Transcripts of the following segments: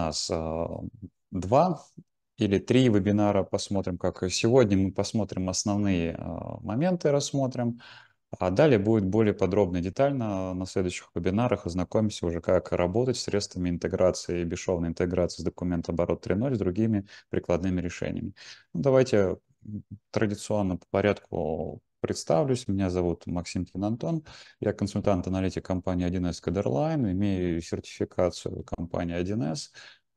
нас а, два или три вебинара посмотрим, как сегодня мы посмотрим основные а, моменты, рассмотрим. А далее будет более подробно и детально на следующих вебинарах ознакомимся уже, как работать с средствами интеграции, бесшовной интеграции с документооборот 3.0 с другими прикладными решениями. Ну, давайте традиционно по порядку представлюсь. Меня зовут Максим Кин Я консультант-аналитик компании 1С Кадерлайн, имею сертификацию компании 1С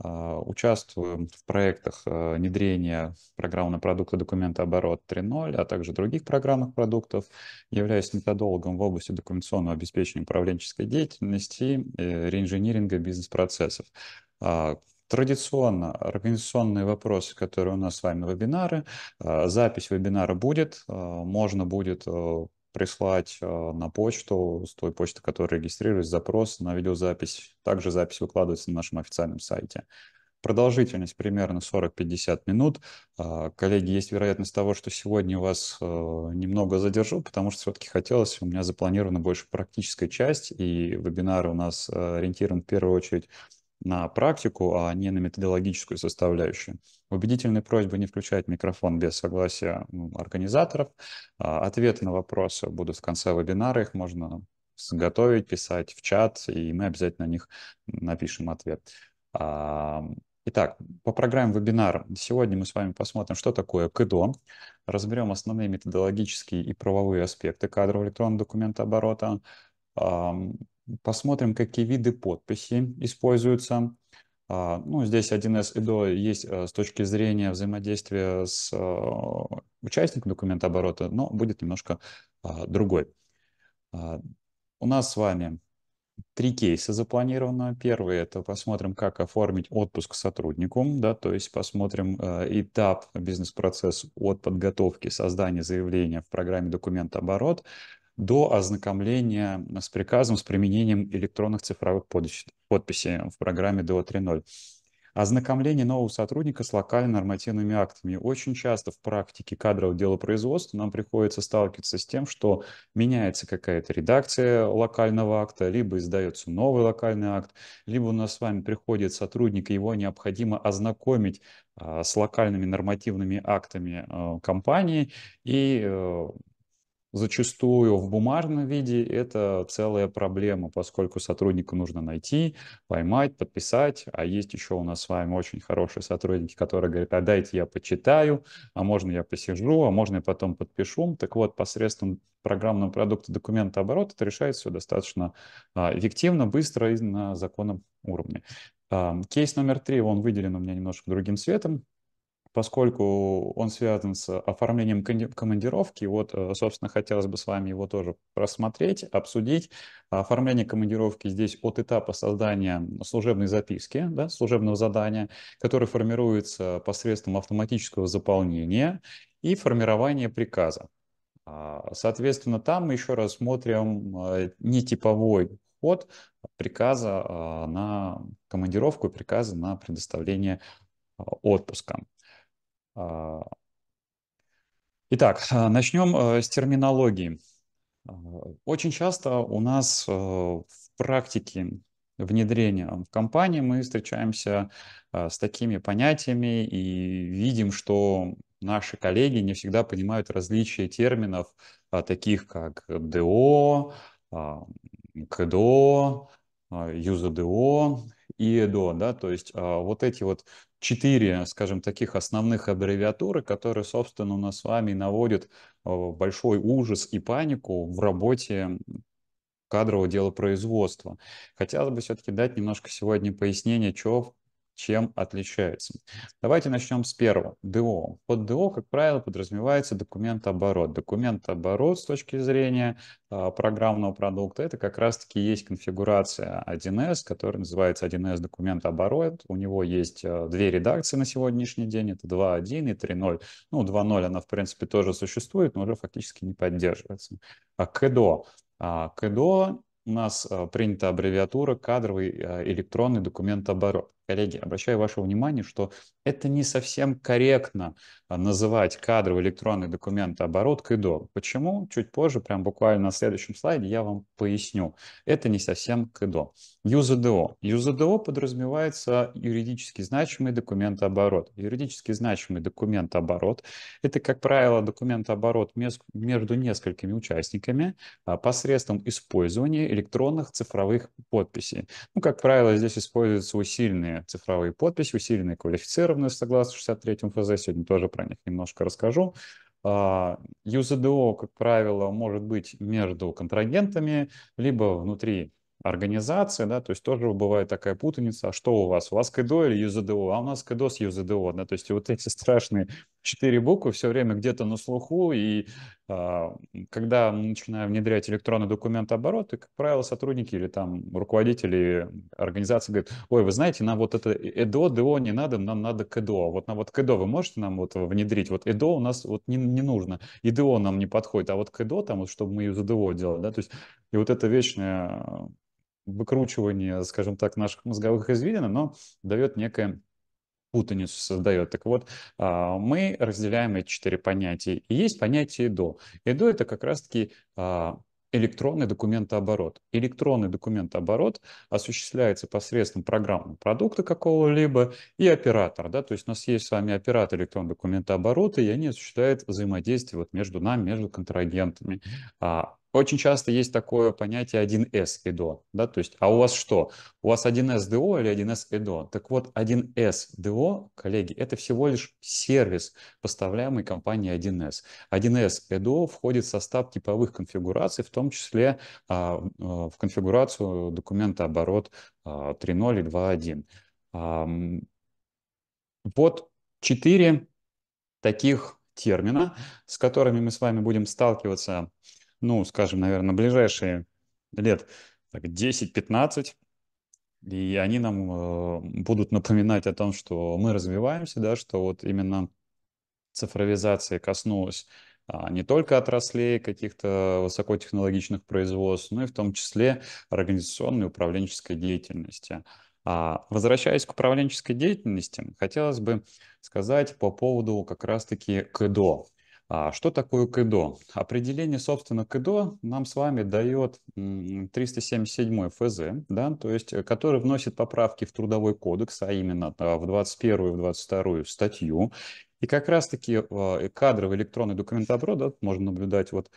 а, участвуем в проектах а, внедрения программного продукта «Документооборот 3.0», а также других программных продуктов. Являюсь методологом в области документационного обеспечения управленческой деятельности, реинжиниринга бизнес-процессов. А, традиционно организационные вопросы, которые у нас с вами вебинары. Запись вебинара будет, можно будет прислать э, на почту, с той почты, которая регистрирует запрос на видеозапись. Также запись выкладывается на нашем официальном сайте. Продолжительность примерно 40-50 минут. А, коллеги, есть вероятность того, что сегодня вас э, немного задержу, потому что все-таки хотелось, у меня запланирована больше практическая часть, и вебинары у нас э, ориентированы в первую очередь на практику, а не на методологическую составляющую. Убедительные просьбы не включать микрофон без согласия организаторов. А, ответы на вопросы будут в конце вебинара, их можно готовить, писать в чат, и мы обязательно на них напишем ответ. А, итак, по программе вебинара сегодня мы с вами посмотрим, что такое КДО, разберем основные методологические и правовые аспекты кадров электронного документа оборота, Посмотрим, какие виды подписи используются. А, ну, здесь 1С IDO есть э, с точки зрения взаимодействия с э, участником документа оборота, но будет немножко а, другой. А, у нас с вами три кейса запланировано. Первый – это посмотрим, как оформить отпуск сотруднику, да, то есть посмотрим э, этап бизнес-процесс от подготовки создания заявления в программе «Документ оборот», до ознакомления с приказом с применением электронных цифровых подписей в программе DO 3.0. Ознакомление нового сотрудника с локальными нормативными актами. Очень часто в практике кадрового делопроизводства нам приходится сталкиваться с тем, что меняется какая-то редакция локального акта, либо издается новый локальный акт, либо у нас с вами приходит сотрудник, и его необходимо ознакомить а, с локальными нормативными актами а, компании и э, Зачастую в бумажном виде это целая проблема, поскольку сотрудника нужно найти, поймать, подписать. А есть еще у нас с вами очень хорошие сотрудники, которые говорят, а дайте я почитаю, а можно я посижу, а можно я потом подпишу. Так вот, посредством программного продукта документа оборота это решается все достаточно а, эффективно, быстро и на законном уровне. Кейс номер три, он выделен у меня немножко другим цветом поскольку он связан с оформлением командировки, вот, э, собственно, хотелось бы с вами его тоже просмотреть, обсудить. Оформление командировки здесь от этапа создания служебной записки, да, служебного задания, который формируется посредством автоматического заполнения и формирования приказа. А, соответственно, там мы еще раз смотрим э, нетиповой ход приказа а, на командировку и приказа на предоставление а, отпуска. А, итак, а, начнем э, с терминологии. А, очень часто у нас э, в практике внедрения в компании мы встречаемся э, с такими понятиями и видим, что наши коллеги не всегда понимают различия терминов, таких как ДО, КДО, ЮЗДО и ЭДО, да, то есть а, вот эти вот четыре, скажем, таких основных аббревиатуры, которые, собственно, у нас с вами наводят а, большой ужас и панику в работе кадрового делопроизводства. Хотелось бы все-таки дать немножко сегодня пояснение, что чем отличаются. Давайте начнем с первого, ДО. Под ДО, как правило, подразумевается документооборот. Документооборот с точки зрения э, программного продукта, это как раз-таки есть конфигурация 1С, которая называется 1С документооборот. У него есть э, две редакции на сегодняшний день, это 2.1 и 3.0. Ну, 2.0 она, в принципе, тоже существует, но уже фактически не поддерживается. А КДО. А, КДО у нас а, принята аббревиатура «Кадровый электронный документооборот» коллеги, обращаю ваше внимание, что это не совсем корректно а, называть кадровый электронный документ оборот КДО. Почему? Чуть позже, прям буквально на следующем слайде, я вам поясню. Это не совсем КДО. ЮЗДО. ЮЗДО подразумевается юридически значимый документооборот. Юридически значимый документооборот – это, как правило, документооборот между несколькими участниками а, посредством использования электронных цифровых подписей. Ну, как правило, здесь используются усиленные цифровые подписи, усиленные квалифицированные согласно 63 ФЗ, сегодня тоже про них немножко расскажу. А, ЮЗДО, как правило, может быть между контрагентами, либо внутри организации, да, то есть тоже бывает такая путаница, а что у вас, у вас КДО или ЮЗДО, а у нас КДО с ЮЗДО, да, то есть вот эти страшные четыре буквы все время где-то на слуху, и э, когда мы начинаем внедрять электронный документ и как правило, сотрудники или там руководители организации говорят, ой, вы знаете, нам вот это ЭДО, ДО не надо, нам надо КДО. Вот нам вот КДО вы можете нам вот внедрить? Вот ЭДО у нас вот не, не нужно, ИДО нам не подходит, а вот КДО там, вот, чтобы мы ее за ЗДО делали, да, то есть и вот это вечное а, выкручивание, скажем так, наших мозговых извилин, но дает некое путаницу создает. Так вот, а, мы разделяем эти четыре понятия. И есть понятие ЭДО. ЭДО это как раз-таки а, электронный документооборот. Электронный документооборот осуществляется посредством программного продукта какого-либо и оператора. Да? То есть у нас есть с вами оператор электронного документооборота, и они осуществляют взаимодействие вот между нами, между контрагентами. А, очень часто есть такое понятие 1С ЭДО, да, то есть, а у вас что? У вас 1С ДО или 1С ЭДО? Так вот, 1С ДО, коллеги, это всего лишь сервис, поставляемый компанией 1С. 1С ЭДО входит в состав типовых конфигураций, в том числе а, а, в конфигурацию документа оборот а, 3.0 и 2.1. А, вот четыре таких термина, с которыми мы с вами будем сталкиваться ну, скажем, наверное, ближайшие лет 10-15, и они нам э, будут напоминать о том, что мы развиваемся, да, что вот именно цифровизация коснулась а, не только отраслей каких-то высокотехнологичных производств, но и в том числе организационной управленческой деятельности. А, возвращаясь к управленческой деятельности, хотелось бы сказать по поводу как раз-таки КДО. А что такое КДО? Определение, собственно, КДО нам с вами дает 377 ФЗ, да, то есть, э, который вносит поправки в Трудовой кодекс, а именно а, в 21 и в 22 статью. И как раз-таки а, кадровый электронный документооборот, да, можно наблюдать, вот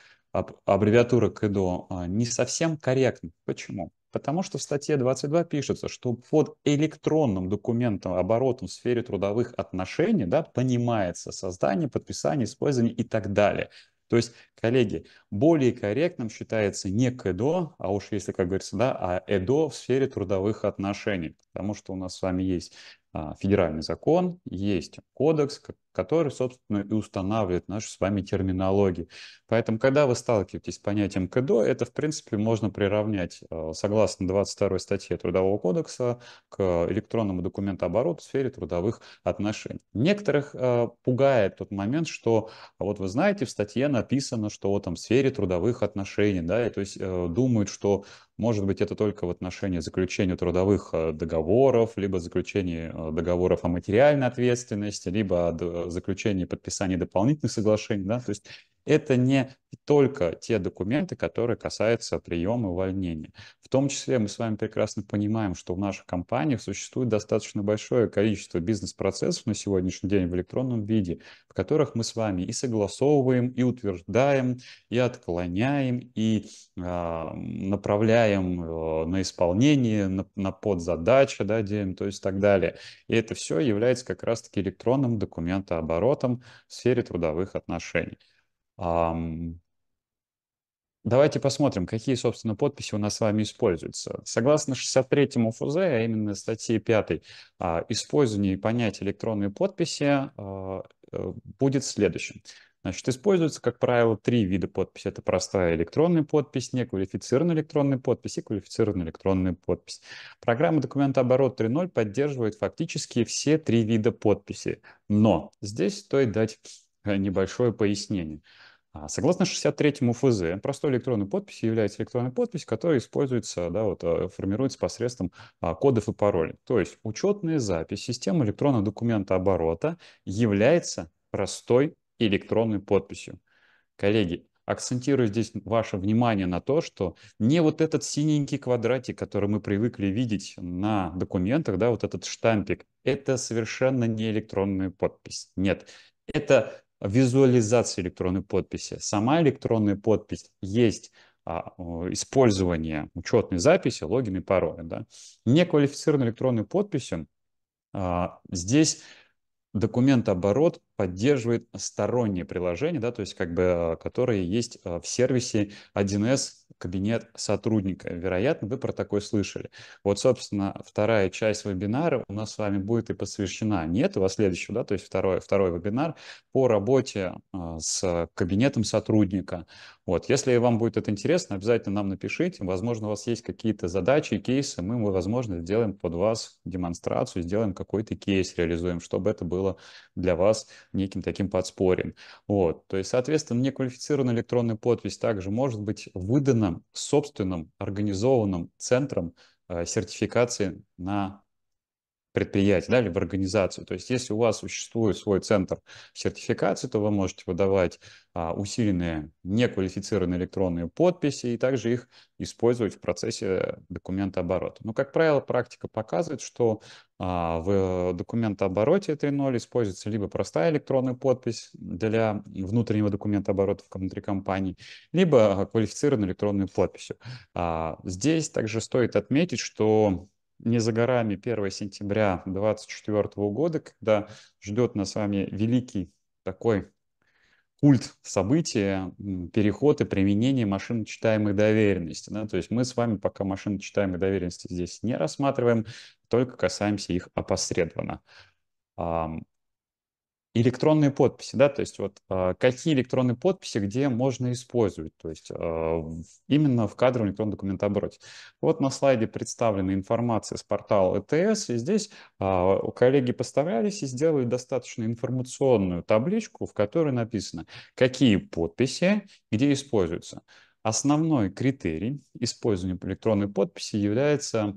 аббревиатура КДО не совсем корректна. Почему? Потому что в статье 22 пишется, что под электронным документом оборотом в сфере трудовых отношений да, понимается создание, подписание, использование и так далее. То есть, коллеги, более корректным считается не КЭДО, а уж если, как говорится, да, а ЭДО в сфере трудовых отношений, потому что у нас с вами есть а, федеральный закон, есть кодекс, который, собственно, и устанавливает нашу с вами терминологию. Поэтому, когда вы сталкиваетесь с понятием КДО, это, в принципе, можно приравнять, а, согласно 22 статье Трудового кодекса, к электронному документообороту в сфере трудовых отношений. Некоторых а, пугает тот момент, что, вот вы знаете, в статье написано, что вот там в сфере трудовых отношений, да, и то есть э, думают, что может быть, это только в отношении заключения трудовых э, договоров, либо заключения э, договоров о материальной ответственности, либо э, заключения подписания дополнительных соглашений. Да? То есть это не только те документы, которые касаются приема и увольнения. В том числе мы с вами прекрасно понимаем, что в наших компаниях существует достаточно большое количество бизнес-процессов на сегодняшний день в электронном виде, в которых мы с вами и согласовываем, и утверждаем, и отклоняем, и э, направляем э, на исполнение, на, на подзадачи, да, делим, то есть так далее. И это все является как раз-таки электронным документооборотом в сфере трудовых отношений. Давайте посмотрим, какие, собственно, подписи у нас с вами используются. Согласно 63-му ФУЗ, а именно статье 5, а, использование понятия электронной подписи а, э, будет следующим. Значит, используются, как правило, три вида подписи. Это простая электронная подпись, неквалифицированная электронная подпись и квалифицированная электронная подпись. Программа «Документооборот 3.0» поддерживает фактически все три вида подписи. Но здесь стоит дать э, небольшое пояснение – а согласно 63-му ФЗ, простой электронной подписью является электронная подпись, которая используется, да, вот, э, формируется посредством а, кодов и паролей. То есть учетная запись системы электронного документа оборота является простой электронной подписью. Коллеги, акцентирую здесь ваше внимание на то, что не вот этот синенький квадратик, который мы привыкли видеть на документах, да, вот этот штампик, это совершенно не электронная подпись. Нет, это визуализации электронной подписи. Сама электронная подпись есть а, использование учетной записи, логин и пароля. Да. Неквалифицированной электронной подписью а, здесь документооборот поддерживает сторонние приложения, да, то есть как бы э, которые есть э, в сервисе 1С кабинет сотрудника. Вероятно, вы про такой слышали. Вот, собственно, вторая часть вебинара у нас с вами будет и посвящена нет, у вас следующего, да, то есть второй, второй вебинар по работе э, с кабинетом сотрудника. Вот, если вам будет это интересно, обязательно нам напишите. Возможно, у вас есть какие-то задачи, кейсы. Мы, возможно, сделаем под вас демонстрацию, сделаем какой-то кейс, реализуем, чтобы это было для вас неким таким подспорьем. Вот. То есть, соответственно, неквалифицированная электронная подпись также может быть выдана собственным организованным центром э, сертификации на предприятие да, или в организацию. То есть если у вас существует свой центр сертификации, то вы можете выдавать а, усиленные неквалифицированные электронные подписи и также их использовать в процессе документооборота. Но, как правило, практика показывает, что а, в документообороте 3.0 используется либо простая электронная подпись для внутреннего документооборота внутри компании, либо а, квалифицированной электронной подписью. А, здесь также стоит отметить, что не за горами 1 сентября 2024 года, когда ждет нас с вами великий такой культ события, переход и применение машиночитаемой доверенности. Да? То есть мы с вами пока машиночитаемой доверенности здесь не рассматриваем, только касаемся их опосредованно электронные подписи, да, то есть вот а, какие электронные подписи, где можно использовать, то есть а, именно в кадровом электронном документообороте. Вот на слайде представлена информация с портала ЭТС, и здесь а, коллеги постарались и сделали достаточно информационную табличку, в которой написано, какие подписи, где используются. Основной критерий использования электронной подписи является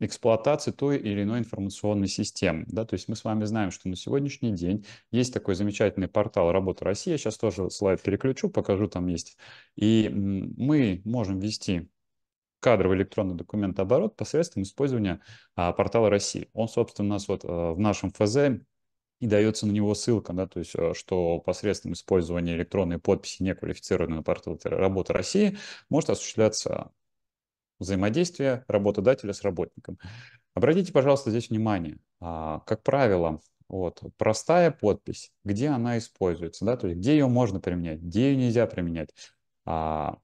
эксплуатации той или иной информационной системы. Да? То есть мы с вами знаем, что на сегодняшний день есть такой замечательный портал «Работа России». Я сейчас тоже слайд переключу, покажу, там есть. И мы можем вести кадровый электронный документооборот посредством использования а, портала России. Он, собственно, у нас вот а, в нашем ФЗ и дается на него ссылка, да, то есть, э, что посредством использования электронной подписи неквалифицированного портала работы России может осуществляться взаимодействия работодателя с работником. Обратите, пожалуйста, здесь внимание. А, как правило, вот, простая подпись, где она используется, да, то есть где ее можно применять, где ее нельзя применять. А,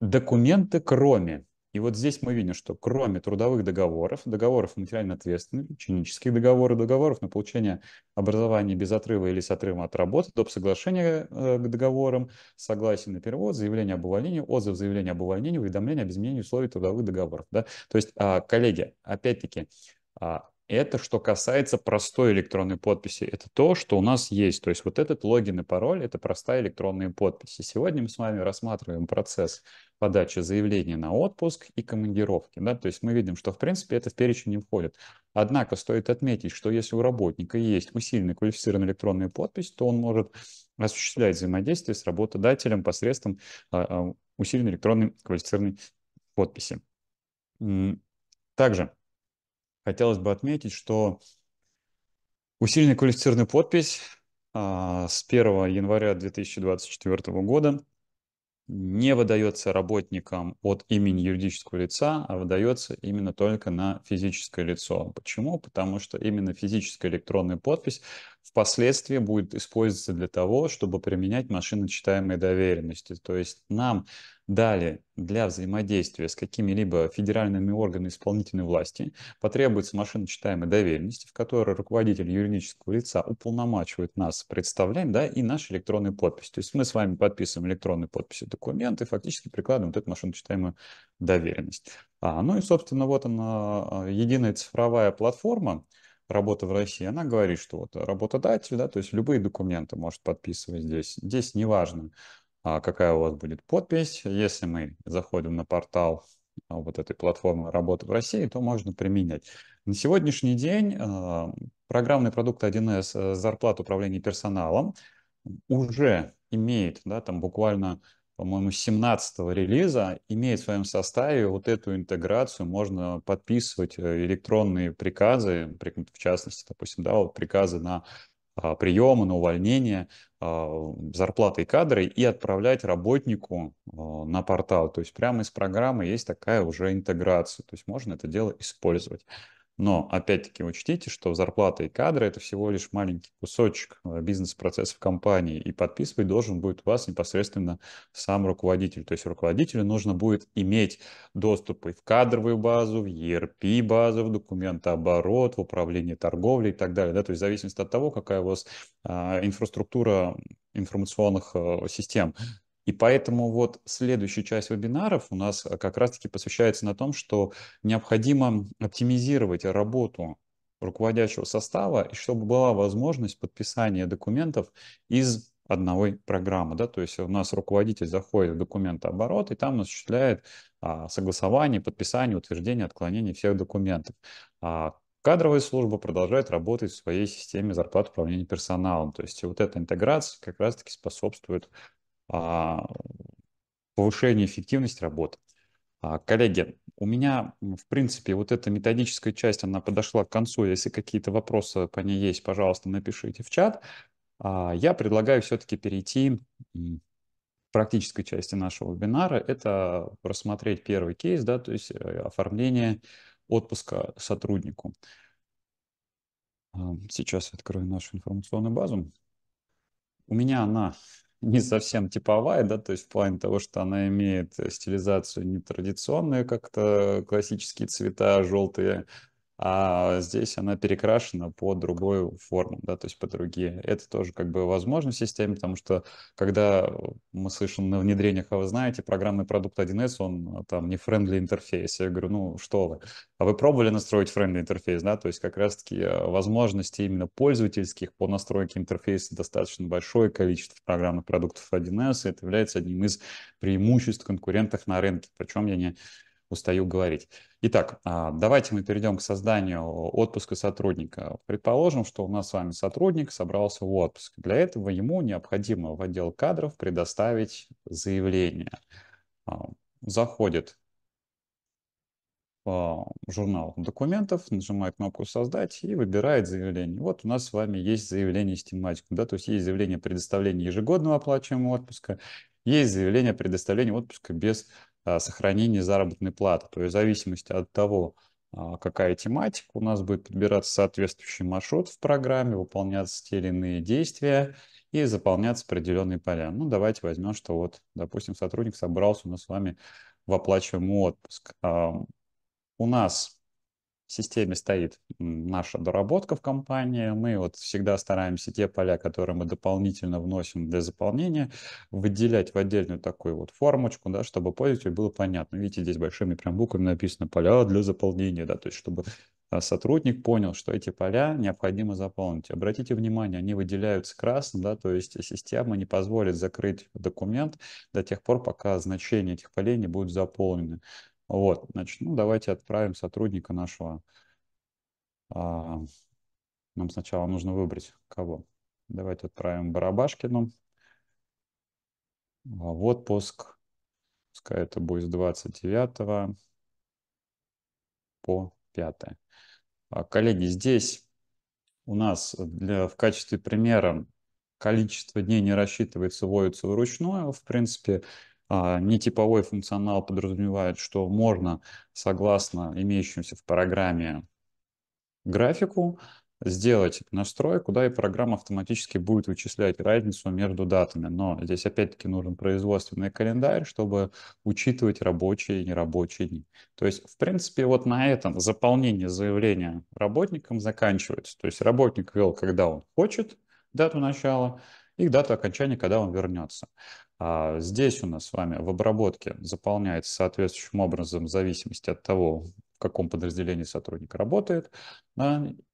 документы кроме и вот здесь мы видим, что кроме трудовых договоров, договоров материально ответственных, ученических договоров, договоров на получение образования без отрыва или с отрывом от работы, доп. соглашения э, к договорам, согласие на перевод, заявление об увольнении, отзыв заявления об увольнении, уведомление об изменении условий трудовых договоров. Да? То есть, а, коллеги, опять-таки, а, это что касается простой электронной подписи. Это то, что у нас есть. То есть вот этот логин и пароль – это простая электронная подпись. И сегодня мы с вами рассматриваем процесс подача заявления на отпуск и командировки. Да? То есть мы видим, что в принципе это в перечень не входит. Однако стоит отметить, что если у работника есть усиленная квалифицированная электронная подпись, то он может осуществлять взаимодействие с работодателем посредством а, а, усиленной электронной квалифицированной подписи. Также хотелось бы отметить, что усиленная квалифицированная подпись а, с 1 января 2024 года не выдается работникам от имени юридического лица, а выдается именно только на физическое лицо. Почему? Потому что именно физическая электронная подпись впоследствии будет использоваться для того, чтобы применять машиночитаемые доверенности. То есть нам Далее, для взаимодействия с какими-либо федеральными органами исполнительной власти потребуется машиночитаемая доверенность, в которой руководитель юридического лица уполномачивает нас представлять, да, и наша электронная подпись. То есть мы с вами подписываем электронной подписью документы, и фактически прикладываем вот эту машиночитаемую доверенность. А, ну и, собственно, вот она, э, единая цифровая платформа, работа в России, она говорит, что вот работодатель, да, то есть любые документы может подписывать здесь. Здесь неважно, а какая у вас будет подпись. Если мы заходим на портал а, вот этой платформы работы в России, то можно применять. На сегодняшний день а, программный продукт 1С э, зарплат управления персоналом уже имеет, да, там буквально, по-моему, 17 релиза, имеет в своем составе вот эту интеграцию, можно подписывать э, электронные приказы, в частности, допустим, да, вот приказы на а, приема, на увольнение, а, зарплаты и кадры и отправлять работнику а, на портал. То есть прямо из программы есть такая уже интеграция. То есть можно это дело использовать. Но, опять-таки, учтите, что зарплата и кадры – это всего лишь маленький кусочек э, бизнес-процессов компании, и подписывать должен будет вас непосредственно сам руководитель. То есть руководителю нужно будет иметь доступ и в кадровую базу, в ERP-базу, в документооборот, в управление торговлей и так далее. Да? То есть в зависимости от того, какая у вас а, инфраструктура информационных э, систем. И поэтому вот следующая часть вебинаров у нас а, как раз-таки посвящается на том, что необходимо оптимизировать работу руководящего состава, и чтобы была возможность подписания документов из одной программы. Да? То есть у нас руководитель заходит в документооборот, и там осуществляет а, согласование, подписание, утверждение, отклонение всех документов. А, кадровая служба продолжает работать в своей системе зарплат управления персоналом. То есть вот эта интеграция как раз-таки способствует а, повышение эффективности работы. А, коллеги, у меня, в принципе, вот эта методическая часть, она подошла к концу. Если какие-то вопросы по ней есть, пожалуйста, напишите в чат. А, я предлагаю все-таки перейти к практической части нашего вебинара. Это рассмотреть первый кейс, да, то есть э, оформление отпуска сотруднику. Сейчас открою нашу информационную базу. У меня она не совсем типовая, да, то есть в плане того, что она имеет э, стилизацию нетрадиционную, как-то классические цвета, желтые, а здесь она перекрашена по другую форму, да, то есть по другие. Это тоже как бы возможно в системе, потому что когда э, мы слышим на внедрениях, а вы знаете, программный продукт 1С, он а, там не френдли интерфейс. Я говорю, ну что вы, а вы пробовали настроить френдли интерфейс, да, то есть как раз-таки э, возможности именно пользовательских по настройке интерфейса достаточно большое количество программных продуктов 1С, и это является одним из преимуществ конкурентов на рынке. Причем я не устаю говорить. Итак, а, давайте мы перейдем к созданию отпуска сотрудника. Предположим, что у нас с вами сотрудник собрался в отпуск. Для этого ему необходимо в отдел кадров предоставить заявление. А, заходит а, журнал документов, нажимает кнопку «Создать» и выбирает заявление. Вот у нас с вами есть заявление с тематикой, да, то есть есть заявление предоставления ежегодного оплачиваемого отпуска, есть заявление предоставления отпуска без а, сохранения заработной платы. То есть в зависимости от того, а, какая тематика, у нас будет подбираться соответствующий маршрут в программе, выполняться те или иные действия и заполняться определенные поля. Ну, давайте возьмем, что вот, допустим, сотрудник собрался у нас с вами в оплачиваемый отпуск. У нас системе стоит наша доработка в компании. Мы вот всегда стараемся те поля, которые мы дополнительно вносим для заполнения, выделять в отдельную такую вот формочку, да, чтобы пользователю было понятно. Видите, здесь большими прям буквами написано поля для заполнения, да, то есть чтобы а, сотрудник понял, что эти поля необходимо заполнить. Обратите внимание, они выделяются красным, да, то есть система не позволит закрыть документ до тех пор, пока значения этих полей не будут заполнены. Вот, значит, ну давайте отправим сотрудника нашего. А, нам сначала нужно выбрать кого. Давайте отправим Барабашкину. А в отпуск. Пускай это будет с 29 по 5. А, коллеги, здесь у нас для, в качестве примера количество дней не рассчитывается, вводится вручную. В принципе, а, нетиповой функционал подразумевает, что можно, согласно имеющимся в программе графику, сделать настройку, да, и программа автоматически будет вычислять разницу между датами. Но здесь опять-таки нужен производственный календарь, чтобы учитывать рабочие и нерабочие дни. То есть, в принципе, вот на этом заполнение заявления работникам заканчивается. То есть работник вел, когда он хочет, дату начала, и дату окончания, когда он вернется. А здесь у нас с вами в обработке заполняется соответствующим образом в зависимости от того, в каком подразделении сотрудник работает,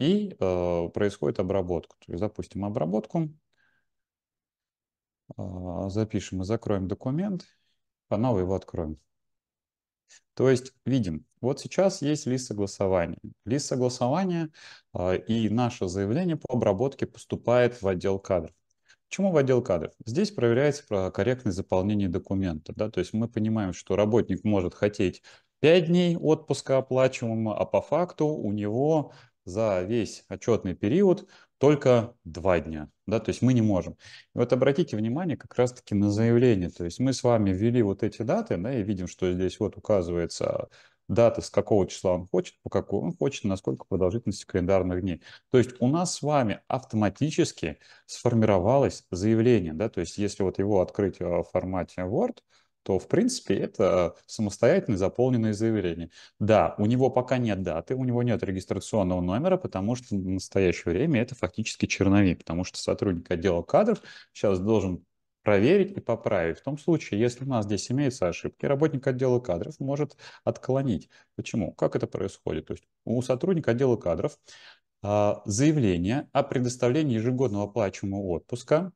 и э, происходит обработка. То есть запустим обработку, а, запишем и закроем документ, по а новой его откроем. То есть видим, вот сейчас есть лист согласования. Лист согласования и наше заявление по обработке поступает в отдел кадров. Почему в отдел кадров? Здесь проверяется про корректность заполнения документа. Да? То есть мы понимаем, что работник может хотеть 5 дней отпуска оплачиваемого, а по факту у него за весь отчетный период только 2 дня. Да? То есть мы не можем. И вот обратите внимание как раз-таки на заявление. То есть мы с вами ввели вот эти даты да, и видим, что здесь вот указывается даты, с какого числа он хочет, по какому он хочет, насколько продолжительности календарных дней. То есть у нас с вами автоматически сформировалось заявление, да, то есть если вот его открыть э, в формате Word, то, в принципе, это самостоятельно заполненное заявление. Да, у него пока нет даты, у него нет регистрационного номера, потому что в настоящее время это фактически черновик, потому что сотрудник отдела кадров сейчас должен проверить и поправить. В том случае, если у нас здесь имеются ошибки, работник отдела кадров может отклонить. Почему? Как это происходит? То есть у сотрудника отдела кадров а, заявление о предоставлении ежегодного оплачиваемого отпуска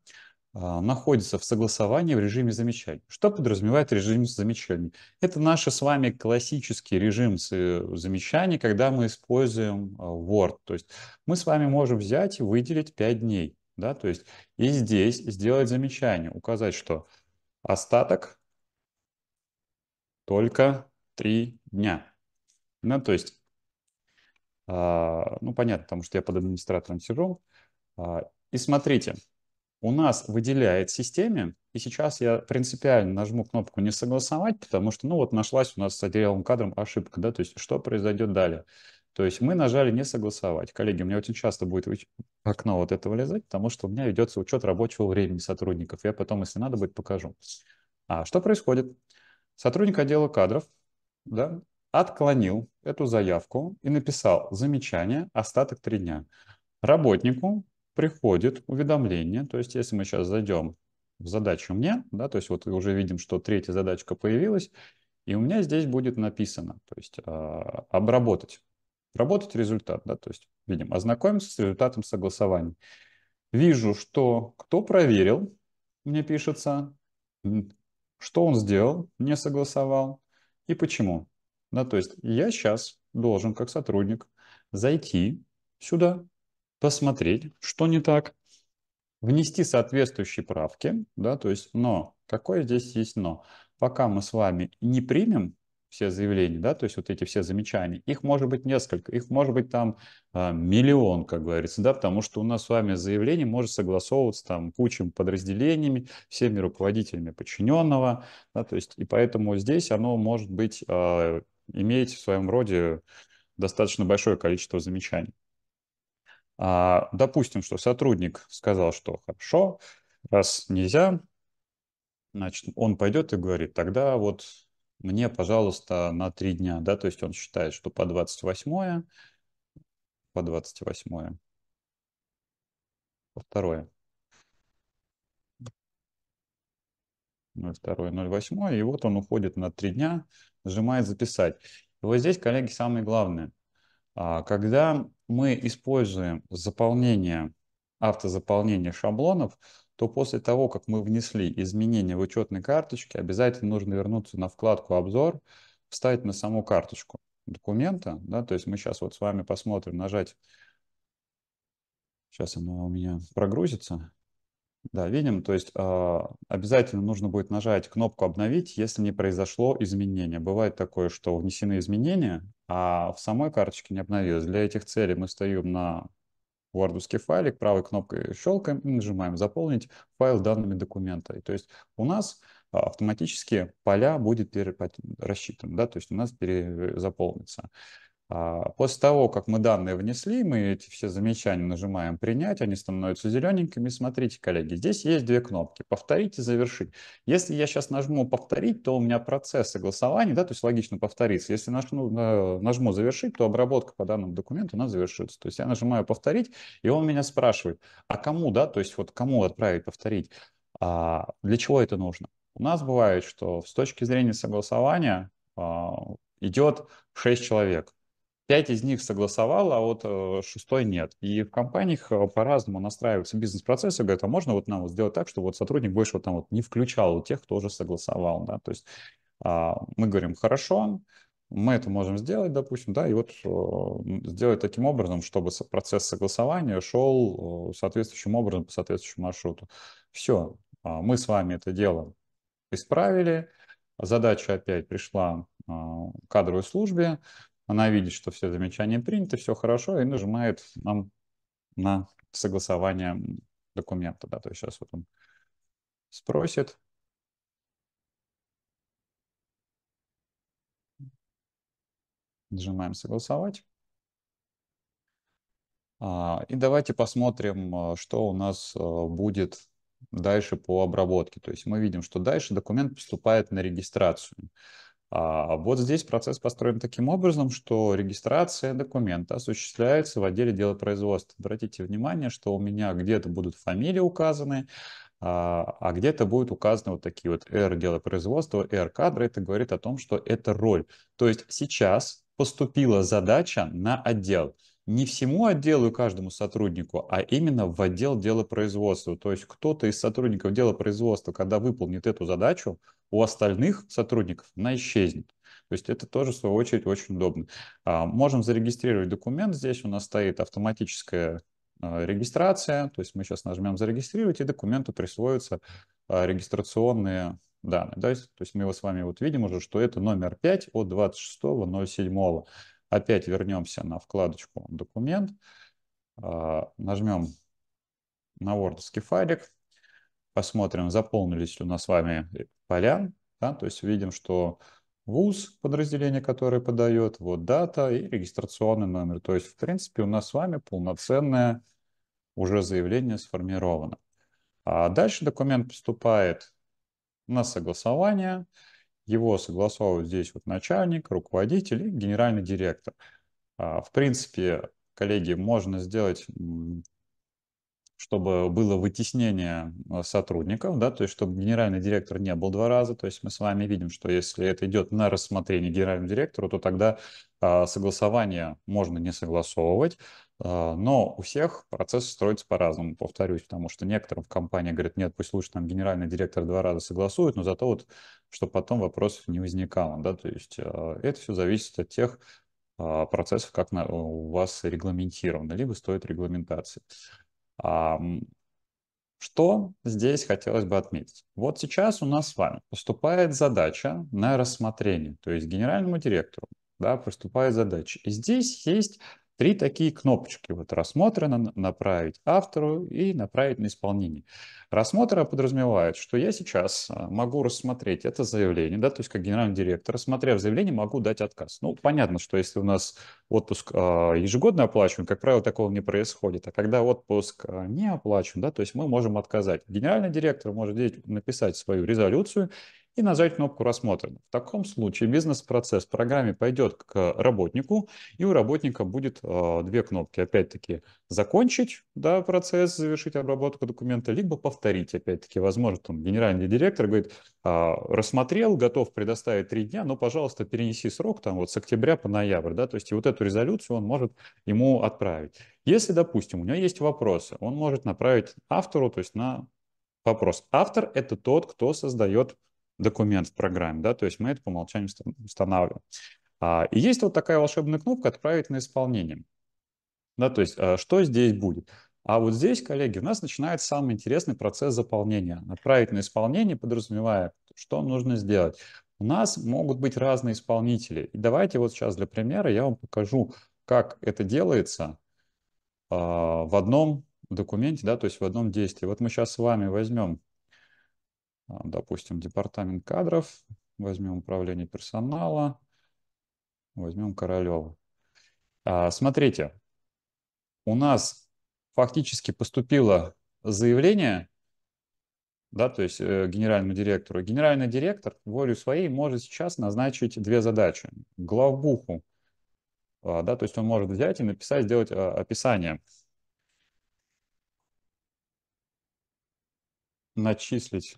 а, находится в согласовании в режиме замечаний. Что подразумевает режим замечаний? Это наш с вами классический режим э, замечаний, когда мы используем а, Word. То есть мы с вами можем взять и выделить 5 дней. Да? То есть и здесь сделать замечание, указать, что остаток только 3 дня. Да? Ну, то есть, а, ну понятно, потому что я под администратором сижу. А, и смотрите, у нас выделяет системе, и сейчас я принципиально нажму кнопку «Не согласовать», потому что, ну вот, нашлась у нас с отделом кадром ошибка, да, то есть что произойдет далее. То есть мы нажали «не согласовать». Коллеги, у меня очень часто будет окно вот это вылезать, потому что у меня ведется учет рабочего времени сотрудников. Я потом, если надо будет, покажу. А что происходит? Сотрудник отдела кадров да, отклонил эту заявку и написал «замечание, остаток три дня». Работнику приходит уведомление, то есть если мы сейчас зайдем в задачу мне, да, то есть вот уже видим, что третья задачка появилась, и у меня здесь будет написано, то есть э, обработать работать результат, да, то есть видим, ознакомиться с результатом согласования. Вижу, что кто проверил, мне пишется, что он сделал, не согласовал и почему. Да, то есть я сейчас должен, как сотрудник, зайти сюда, посмотреть, что не так, внести соответствующие правки, да, то есть но, какое здесь есть но. Пока мы с вами не примем все заявления, да, то есть вот эти все замечания, их может быть несколько, их может быть там э, миллион, как говорится, да, потому что у нас с вами заявление может согласовываться там кучем подразделениями, всеми руководителями подчиненного, да, то есть и поэтому здесь оно может быть, э, иметь в своем роде достаточно большое количество замечаний. А, допустим, что сотрудник сказал, что хорошо, раз нельзя, значит, он пойдет и говорит, тогда вот мне, пожалуйста, на три дня, да, то есть он считает, что по 28 по 28 по второе. второе, 02.08, и вот он уходит на три дня, нажимает «Записать». И вот здесь, коллеги, самое главное. А, когда мы используем заполнение, автозаполнение шаблонов, то после того, как мы внесли изменения в учетной карточке, обязательно нужно вернуться на вкладку «Обзор», встать на саму карточку документа. Да, то есть мы сейчас вот с вами посмотрим, нажать... Сейчас оно у меня прогрузится. Да, видим, то есть э, обязательно нужно будет нажать кнопку «Обновить», если не произошло изменение. Бывает такое, что внесены изменения, а в самой карточке не обновилось. Для этих целей мы встаем на вардовский файлик, правой кнопкой щелкаем и нажимаем «Заполнить файл данными документа». И то есть у нас а, автоматически поля будет рассчитан, да, то есть у нас перезаполнится. А после того, как мы данные внесли, мы эти все замечания нажимаем «Принять», они становятся зелененькими. Смотрите, коллеги, здесь есть две кнопки «Повторить» и «Завершить». Если я сейчас нажму «Повторить», то у меня процесс согласования, да, то есть логично повторится. Если нажму, э, нажму «Завершить», то обработка по данному документу, она завершится. То есть я нажимаю «Повторить», и он меня спрашивает, а кому, да, то есть вот кому отправить «Повторить», а для чего это нужно? У нас бывает, что с точки зрения согласования а, идет 6 человек, Пять из них согласовало, а вот э, шестой нет. И в компаниях э, по-разному настраиваются бизнес-процессы, говорят, а можно вот нам вот сделать так, чтобы вот сотрудник больше вот там вот не включал у тех, кто уже согласовал, да, то есть а, мы говорим, хорошо, мы это можем сделать, допустим, да, и вот э, сделать таким образом, чтобы процесс согласования шел соответствующим образом по соответствующему маршруту. Все, а, мы с вами это дело исправили, задача опять пришла а, кадровой службе, она видит, что все замечания приняты, все хорошо, и нажимает нам на согласование документа. Да, то есть сейчас вот он спросит. Нажимаем согласовать. А, и давайте посмотрим, э, что у нас э, будет дальше по обработке. То есть мы видим, что дальше документ поступает на регистрацию. А вот здесь процесс построен таким образом, что регистрация документа осуществляется в отделе дела производства. Обратите внимание, что у меня где-то будут фамилии указаны, а, а где-то будут указаны вот такие вот R дела производства, R кадры. Это говорит о том, что это роль. То есть сейчас поступила задача на отдел не всему отделу и каждому сотруднику, а именно в отдел дела производства. То есть кто-то из сотрудников дела производства, когда выполнит эту задачу, у остальных сотрудников она исчезнет. То есть это тоже, в свою очередь, очень удобно. А, можем зарегистрировать документ. Здесь у нас стоит автоматическая а, регистрация. То есть мы сейчас нажмем «Зарегистрировать», и документу присвоятся а, регистрационные данные. То есть, то есть мы его с вами вот видим уже, что это номер 5 от 26.07. Опять вернемся на вкладочку «Документ». Нажмем на Word файлик посмотрим, заполнились ли у нас с вами поля. Да? То есть видим, что вуз, подразделение, которое подает, вот дата и регистрационный номер. То есть, в принципе, у нас с вами полноценное уже заявление сформировано. А дальше документ поступает на согласование. Его согласовывают здесь вот начальник, руководитель и генеральный директор. А, в принципе, коллеги, можно сделать чтобы было вытеснение э, сотрудников, да, то есть чтобы генеральный директор не был два раза, то есть мы с вами видим, что если это идет на рассмотрение генеральному директору, то тогда э, согласование можно не согласовывать, э, но у всех процесс строится по-разному, повторюсь, потому что некоторым в компании говорят, нет, пусть лучше там генеральный директор два раза согласует, но зато вот, чтобы потом вопросов не возникало, да, то есть э, это все зависит от тех процессов, как на, у вас регламентировано, либо стоит регламентации. Что здесь хотелось бы отметить? Вот сейчас у нас с вами поступает задача на рассмотрение, то есть генеральному директору да, поступает задача. И здесь есть Три такие кнопочки вот рассмотрено, направить автору и направить на исполнение. Рассмотрено подразумевает, что я сейчас а, могу рассмотреть это заявление, да, то есть как генеральный директор, рассмотрев заявление, могу дать отказ. Ну, понятно, что если у нас отпуск э, а, ежегодно оплачиваем, как правило, такого не происходит. А когда отпуск э, не оплачен, да, то есть мы можем отказать. Генеральный директор может здесь написать свою резолюцию и нажать кнопку «Рассмотрено». В таком случае бизнес-процесс в программе пойдет к работнику, и у работника будет э, две кнопки. Опять-таки «Закончить» да, процесс, завершить обработку документа, либо «Повторить». Опять-таки, возможно, там генеральный директор говорит э, «Рассмотрел, готов предоставить три дня, но, пожалуйста, перенеси срок там вот с октября по ноябрь». Да? То есть и вот эту резолюцию он может ему отправить. Если, допустим, у него есть вопросы, он может направить автору, то есть на вопрос. Автор – это тот, кто создает документ в программе, да, то есть мы это по умолчанию устанавливаем. А, и есть вот такая волшебная кнопка «Отправить на исполнение». Да, то есть а, что здесь будет? А вот здесь, коллеги, у нас начинается самый интересный процесс заполнения. Отправить на исполнение, подразумевая, что нужно сделать. У нас могут быть разные исполнители. И давайте вот сейчас для примера я вам покажу, как это делается а, в одном документе, да, то есть в одном действии. Вот мы сейчас с вами возьмем а, допустим, департамент кадров, возьмем управление персонала, возьмем Королева. А, смотрите, у нас фактически поступило заявление, да, то есть э, генеральному директору. Генеральный директор волю своей может сейчас назначить две задачи. Главбуху, а, да, то есть он может взять и написать, сделать описание. Начислить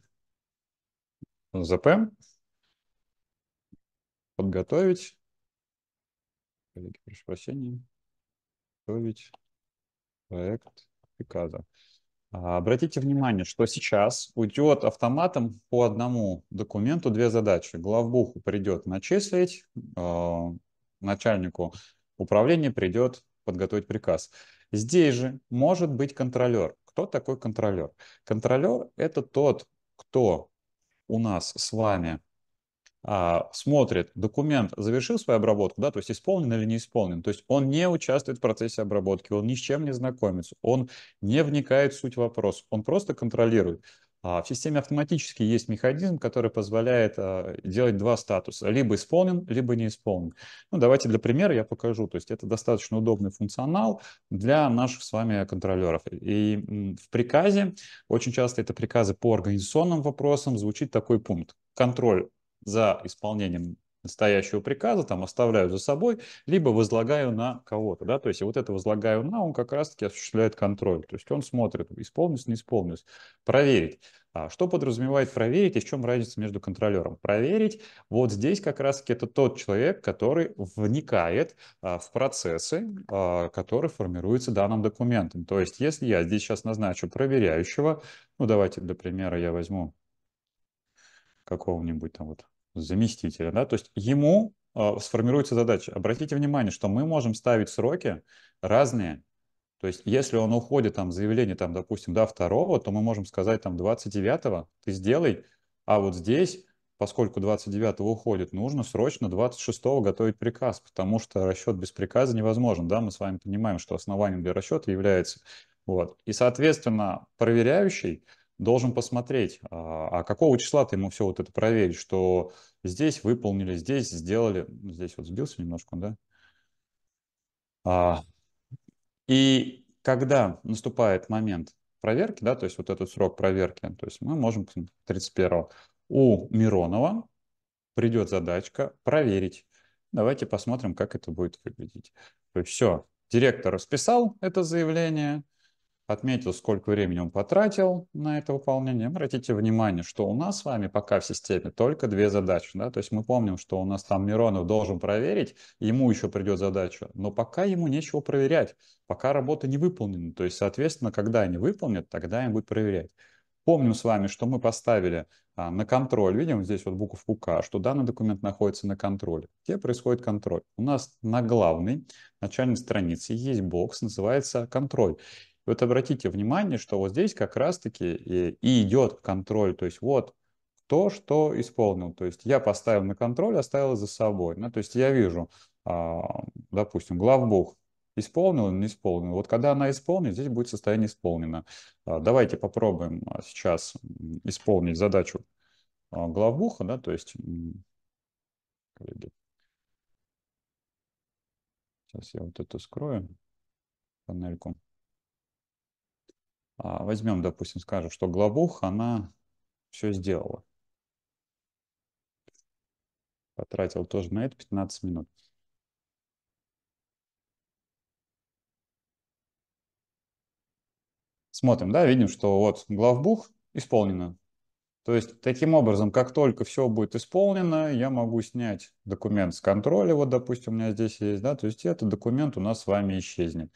ЗП. Подготовить. Коллеги, прошу прощения. Готовить проект приказа. А, обратите внимание, что сейчас уйдет автоматом по одному документу две задачи. Главбуху придет начислить, а, начальнику управления придет подготовить приказ. Здесь же может быть контролер. Кто такой контролер? Контролер – это тот, кто у нас с вами а, смотрит документ, завершил свою обработку, да, то есть исполнен или не исполнен, то есть он не участвует в процессе обработки, он ни с чем не знакомится, он не вникает в суть вопроса, он просто контролирует. А, в системе автоматически есть механизм, который позволяет а, делать два статуса. Либо исполнен, либо не исполнен. Ну, давайте для примера я покажу. То есть это достаточно удобный функционал для наших с вами контролеров. И в приказе, очень часто это приказы по организационным вопросам, звучит такой пункт. Контроль за исполнением настоящего приказа, там, оставляю за собой, либо возлагаю на кого-то, да, то есть вот это возлагаю на, он как раз-таки осуществляет контроль, то есть он смотрит, исполнилось, не исполнилось, проверить. А что подразумевает проверить и в чем разница между контролером? Проверить, вот здесь как раз-таки это тот человек, который вникает а, в процессы, а, которые формируются данным документом. То есть если я здесь сейчас назначу проверяющего, ну давайте для примера я возьму какого-нибудь там вот заместителя, да, то есть ему э, сформируется задача. Обратите внимание, что мы можем ставить сроки разные, то есть если он уходит, там, заявление, там, допустим, до второго, то мы можем сказать, там, 29-го ты сделай, а вот здесь, поскольку 29-го уходит, нужно срочно 26-го готовить приказ, потому что расчет без приказа невозможен, да, мы с вами понимаем, что основанием для расчета является, вот, и, соответственно, проверяющий, должен посмотреть, а, а какого числа ты ему все вот это проверить, что здесь выполнили, здесь сделали, здесь вот сбился немножко, да? А, и когда наступает момент проверки, да, то есть вот этот срок проверки, то есть мы можем 31 у Миронова придет задачка проверить. Давайте посмотрим, как это будет выглядеть. То есть все, директор расписал это заявление, отметил, сколько времени он потратил на это выполнение. Обратите внимание, что у нас с вами пока в системе только две задачи. Да? То есть мы помним, что у нас там Миронов должен проверить, ему еще придет задача, но пока ему нечего проверять, пока работа не выполнена. То есть, соответственно, когда они выполнят, тогда им будет проверять. Помним с вами, что мы поставили а, на контроль, видим здесь вот буковку К, что данный документ находится на контроле. Где происходит контроль? У нас на главной, начальной странице есть бокс, называется «Контроль» вот обратите внимание, что вот здесь как раз-таки и, и идет контроль, то есть вот то, что исполнил. То есть я поставил на контроль, оставил за собой. Ну, то есть я вижу, а, допустим, главбух исполнил или не исполнил. Вот когда она исполнит, здесь будет состояние исполнено. А, давайте попробуем а, сейчас исполнить задачу главбуха, да, то есть, сейчас я вот это скрою, панельку. А, возьмем, допустим, скажем, что глобух, она все сделала. Потратил тоже на это 15 минут. Смотрим, да, видим, что вот главбух исполнено. То есть таким образом, как только все будет исполнено, я могу снять документ с контроля, вот допустим, у меня здесь есть, да, то есть этот документ у нас с вами исчезнет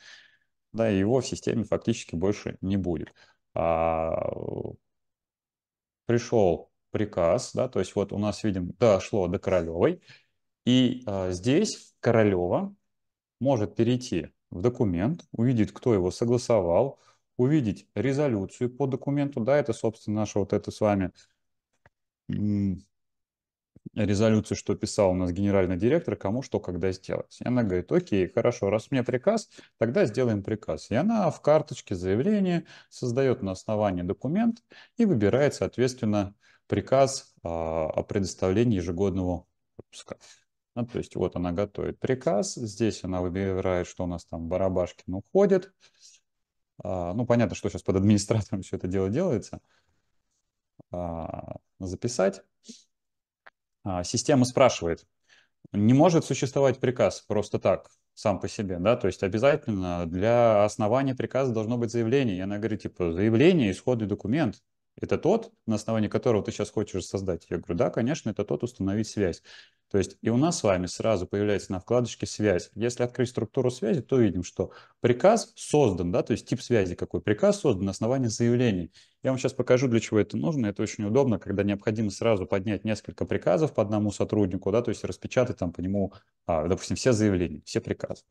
да, и его в системе фактически больше не будет. А, э, пришел приказ, да, то есть вот у нас, видим, дошло до Королевой, и а, здесь Королева может перейти в документ, увидеть, кто его согласовал, увидеть резолюцию по документу, да, это, собственно, наша вот это с вами резолюцию, что писал у нас генеральный директор, кому что, когда сделать. И она говорит, окей, хорошо, раз у меня приказ, тогда сделаем приказ. И она в карточке заявления создает на основании документ и выбирает, соответственно, приказ а, о предоставлении ежегодного выпуска. Ну, то есть вот она готовит приказ, здесь она выбирает, что у нас там Барабашкин уходит. А, ну, понятно, что сейчас под администратором все это дело делается. А, записать. А, система спрашивает, не может существовать приказ просто так, сам по себе, да, то есть обязательно для основания приказа должно быть заявление. И она говорит, типа, заявление, исходный документ, это тот, на основании которого ты сейчас хочешь создать? Я говорю, да, конечно, это тот, установить связь. То есть и у нас с вами сразу появляется на вкладочке «Связь». Если открыть структуру связи, то видим, что приказ создан, да, то есть тип связи какой. Приказ создан на основании заявлений. Я вам сейчас покажу, для чего это нужно. Это очень удобно, когда необходимо сразу поднять несколько приказов по одному сотруднику, да, то есть распечатать там по нему, а, допустим, все заявления, все приказы.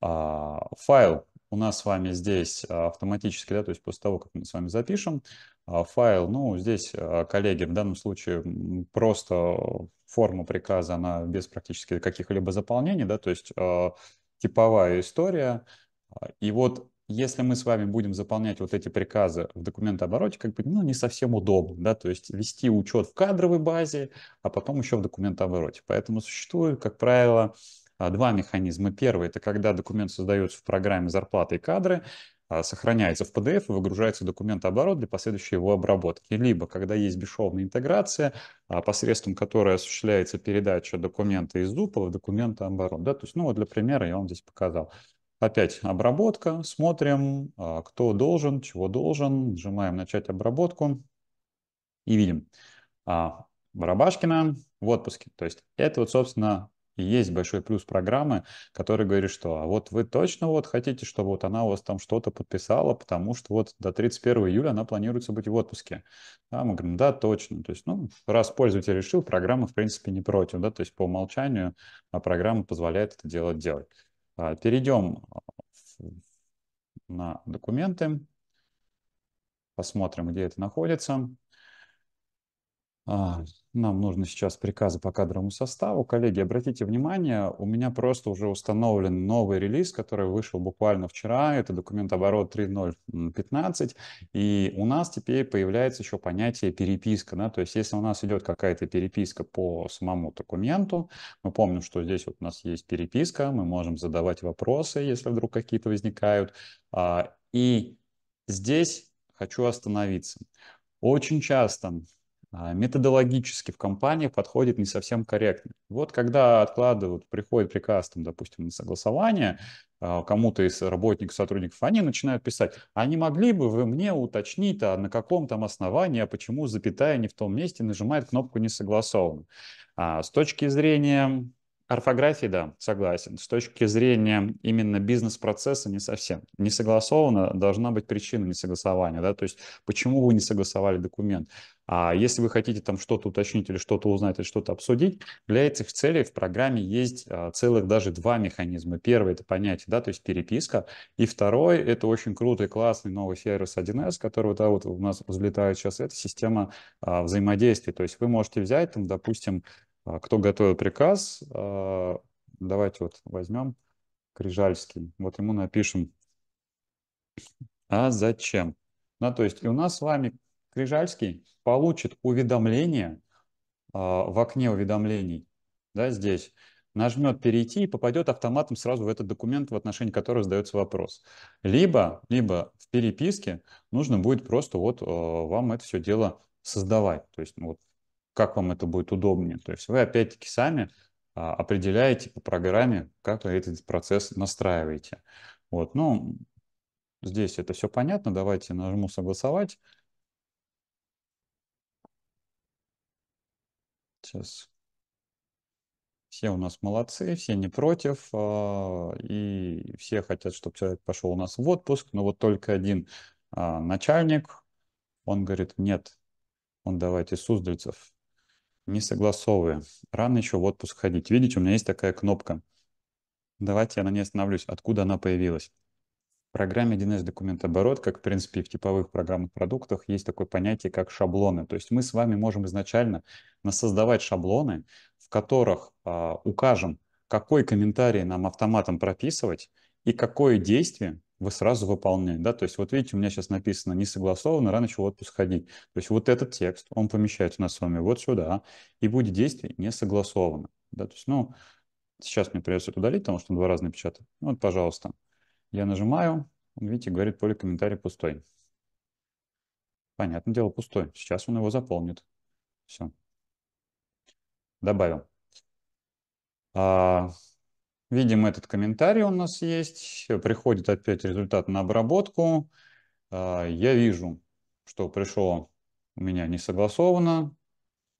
А, файл у нас с вами здесь а, автоматически, да, то есть после того, как мы с вами запишем файл, ну, здесь коллеги в данном случае просто форма приказа, она без практически каких-либо заполнений, да, то есть э, типовая история. И вот если мы с вами будем заполнять вот эти приказы в документообороте, как бы, ну, не совсем удобно, да, то есть вести учет в кадровой базе, а потом еще в документообороте. Поэтому существует, как правило, э, два механизма. Первый – это когда документ создается в программе «Зарплаты и кадры», а, сохраняется в PDF и выгружается документооборот для последующей его обработки. Либо, когда есть бесшовная интеграция, а, посредством которой осуществляется передача документа из ДУПа в документооборот. Да? То есть, ну вот для примера я вам здесь показал. Опять обработка, смотрим, а, кто должен, чего должен, нажимаем «Начать обработку» и видим. Барабашкина в отпуске. То есть это вот, собственно, и есть большой плюс программы, который говорит, что а вот вы точно вот хотите, чтобы вот она у вас там что-то подписала, потому что вот до 31 июля она планируется быть в отпуске. Да, мы говорим, да, точно. То есть, ну, раз пользователь решил, программа, в принципе, не против, да, то есть по умолчанию а программа позволяет это делать делать. Перейдем а, на документы, посмотрим, где это находится. А, нам нужно сейчас приказы по кадровому составу. Коллеги, обратите внимание, у меня просто уже установлен новый релиз, который вышел буквально вчера. Это документ оборот 3.0.15. И у нас теперь появляется еще понятие переписка. Да? То есть если у нас идет какая-то переписка по самому документу, мы помним, что здесь вот у нас есть переписка, мы можем задавать вопросы, если вдруг какие-то возникают. А, и здесь хочу остановиться. Очень часто а, методологически в компании подходит не совсем корректно. Вот когда откладывают, приходит приказ, там, допустим, на согласование, а, кому-то из работников, сотрудников, они начинают писать, а не могли бы вы мне уточнить, а на каком там основании, а почему запятая не в том месте нажимает кнопку «не согласован». А с точки зрения орфографии, да, согласен. С точки зрения именно бизнес-процесса не совсем. Не согласовано, должна быть причина несогласования, да, то есть почему вы не согласовали документ. А если вы хотите там что-то уточнить или что-то узнать или что-то обсудить, для этих целей в программе есть а, целых даже два механизма. Первый – это понятие, да, то есть переписка. И второй – это очень крутой классный новый сервис 1С, который да, вот у нас взлетает сейчас, это система а, взаимодействия. То есть вы можете взять там, допустим, а, кто готовил приказ, а, давайте вот возьмем Крижальский, вот ему напишем, а зачем? Ну, то есть и у нас с вами Крижальский получит уведомление а, в окне уведомлений, да, здесь, нажмет «Перейти» и попадет автоматом сразу в этот документ, в отношении которого задается вопрос. Либо, либо в переписке нужно будет просто вот э, вам это все дело создавать. То есть ну, вот как вам это будет удобнее. То есть вы опять-таки сами а, определяете по программе, как вы этот процесс настраиваете. Вот, ну, здесь это все понятно. Давайте нажму «Согласовать». Сейчас. Все у нас молодцы, все не против, а, и все хотят, чтобы человек пошел у нас в отпуск, но вот только один а, начальник, он говорит, нет, он давайте Суздальцев, не согласовывая. Рано еще в отпуск ходить. Видите, у меня есть такая кнопка. Давайте я на ней остановлюсь. Откуда она появилась? В программе 1С документооборот, как в принципе и в типовых программных продуктах, есть такое понятие, как шаблоны. То есть мы с вами можем изначально создавать шаблоны, в которых э, укажем, какой комментарий нам автоматом прописывать и какое действие вы сразу выполняете. Да? То есть вот видите, у меня сейчас написано «не согласовано, рано чего отпуск ходить». То есть вот этот текст, он помещается у нас с вами вот сюда, и будет действие «не согласовано». Да? То есть, ну, сейчас мне придется это удалить, потому что он два раза напечатал. Ну, вот, пожалуйста. Я нажимаю, видите, говорит поле комментарий пустой. Понятное дело, пустой. Сейчас он его заполнит. Все. Добавил. А, Видим этот комментарий у нас есть. Приходит опять результат на обработку. А, я вижу, что пришло у меня не согласовано.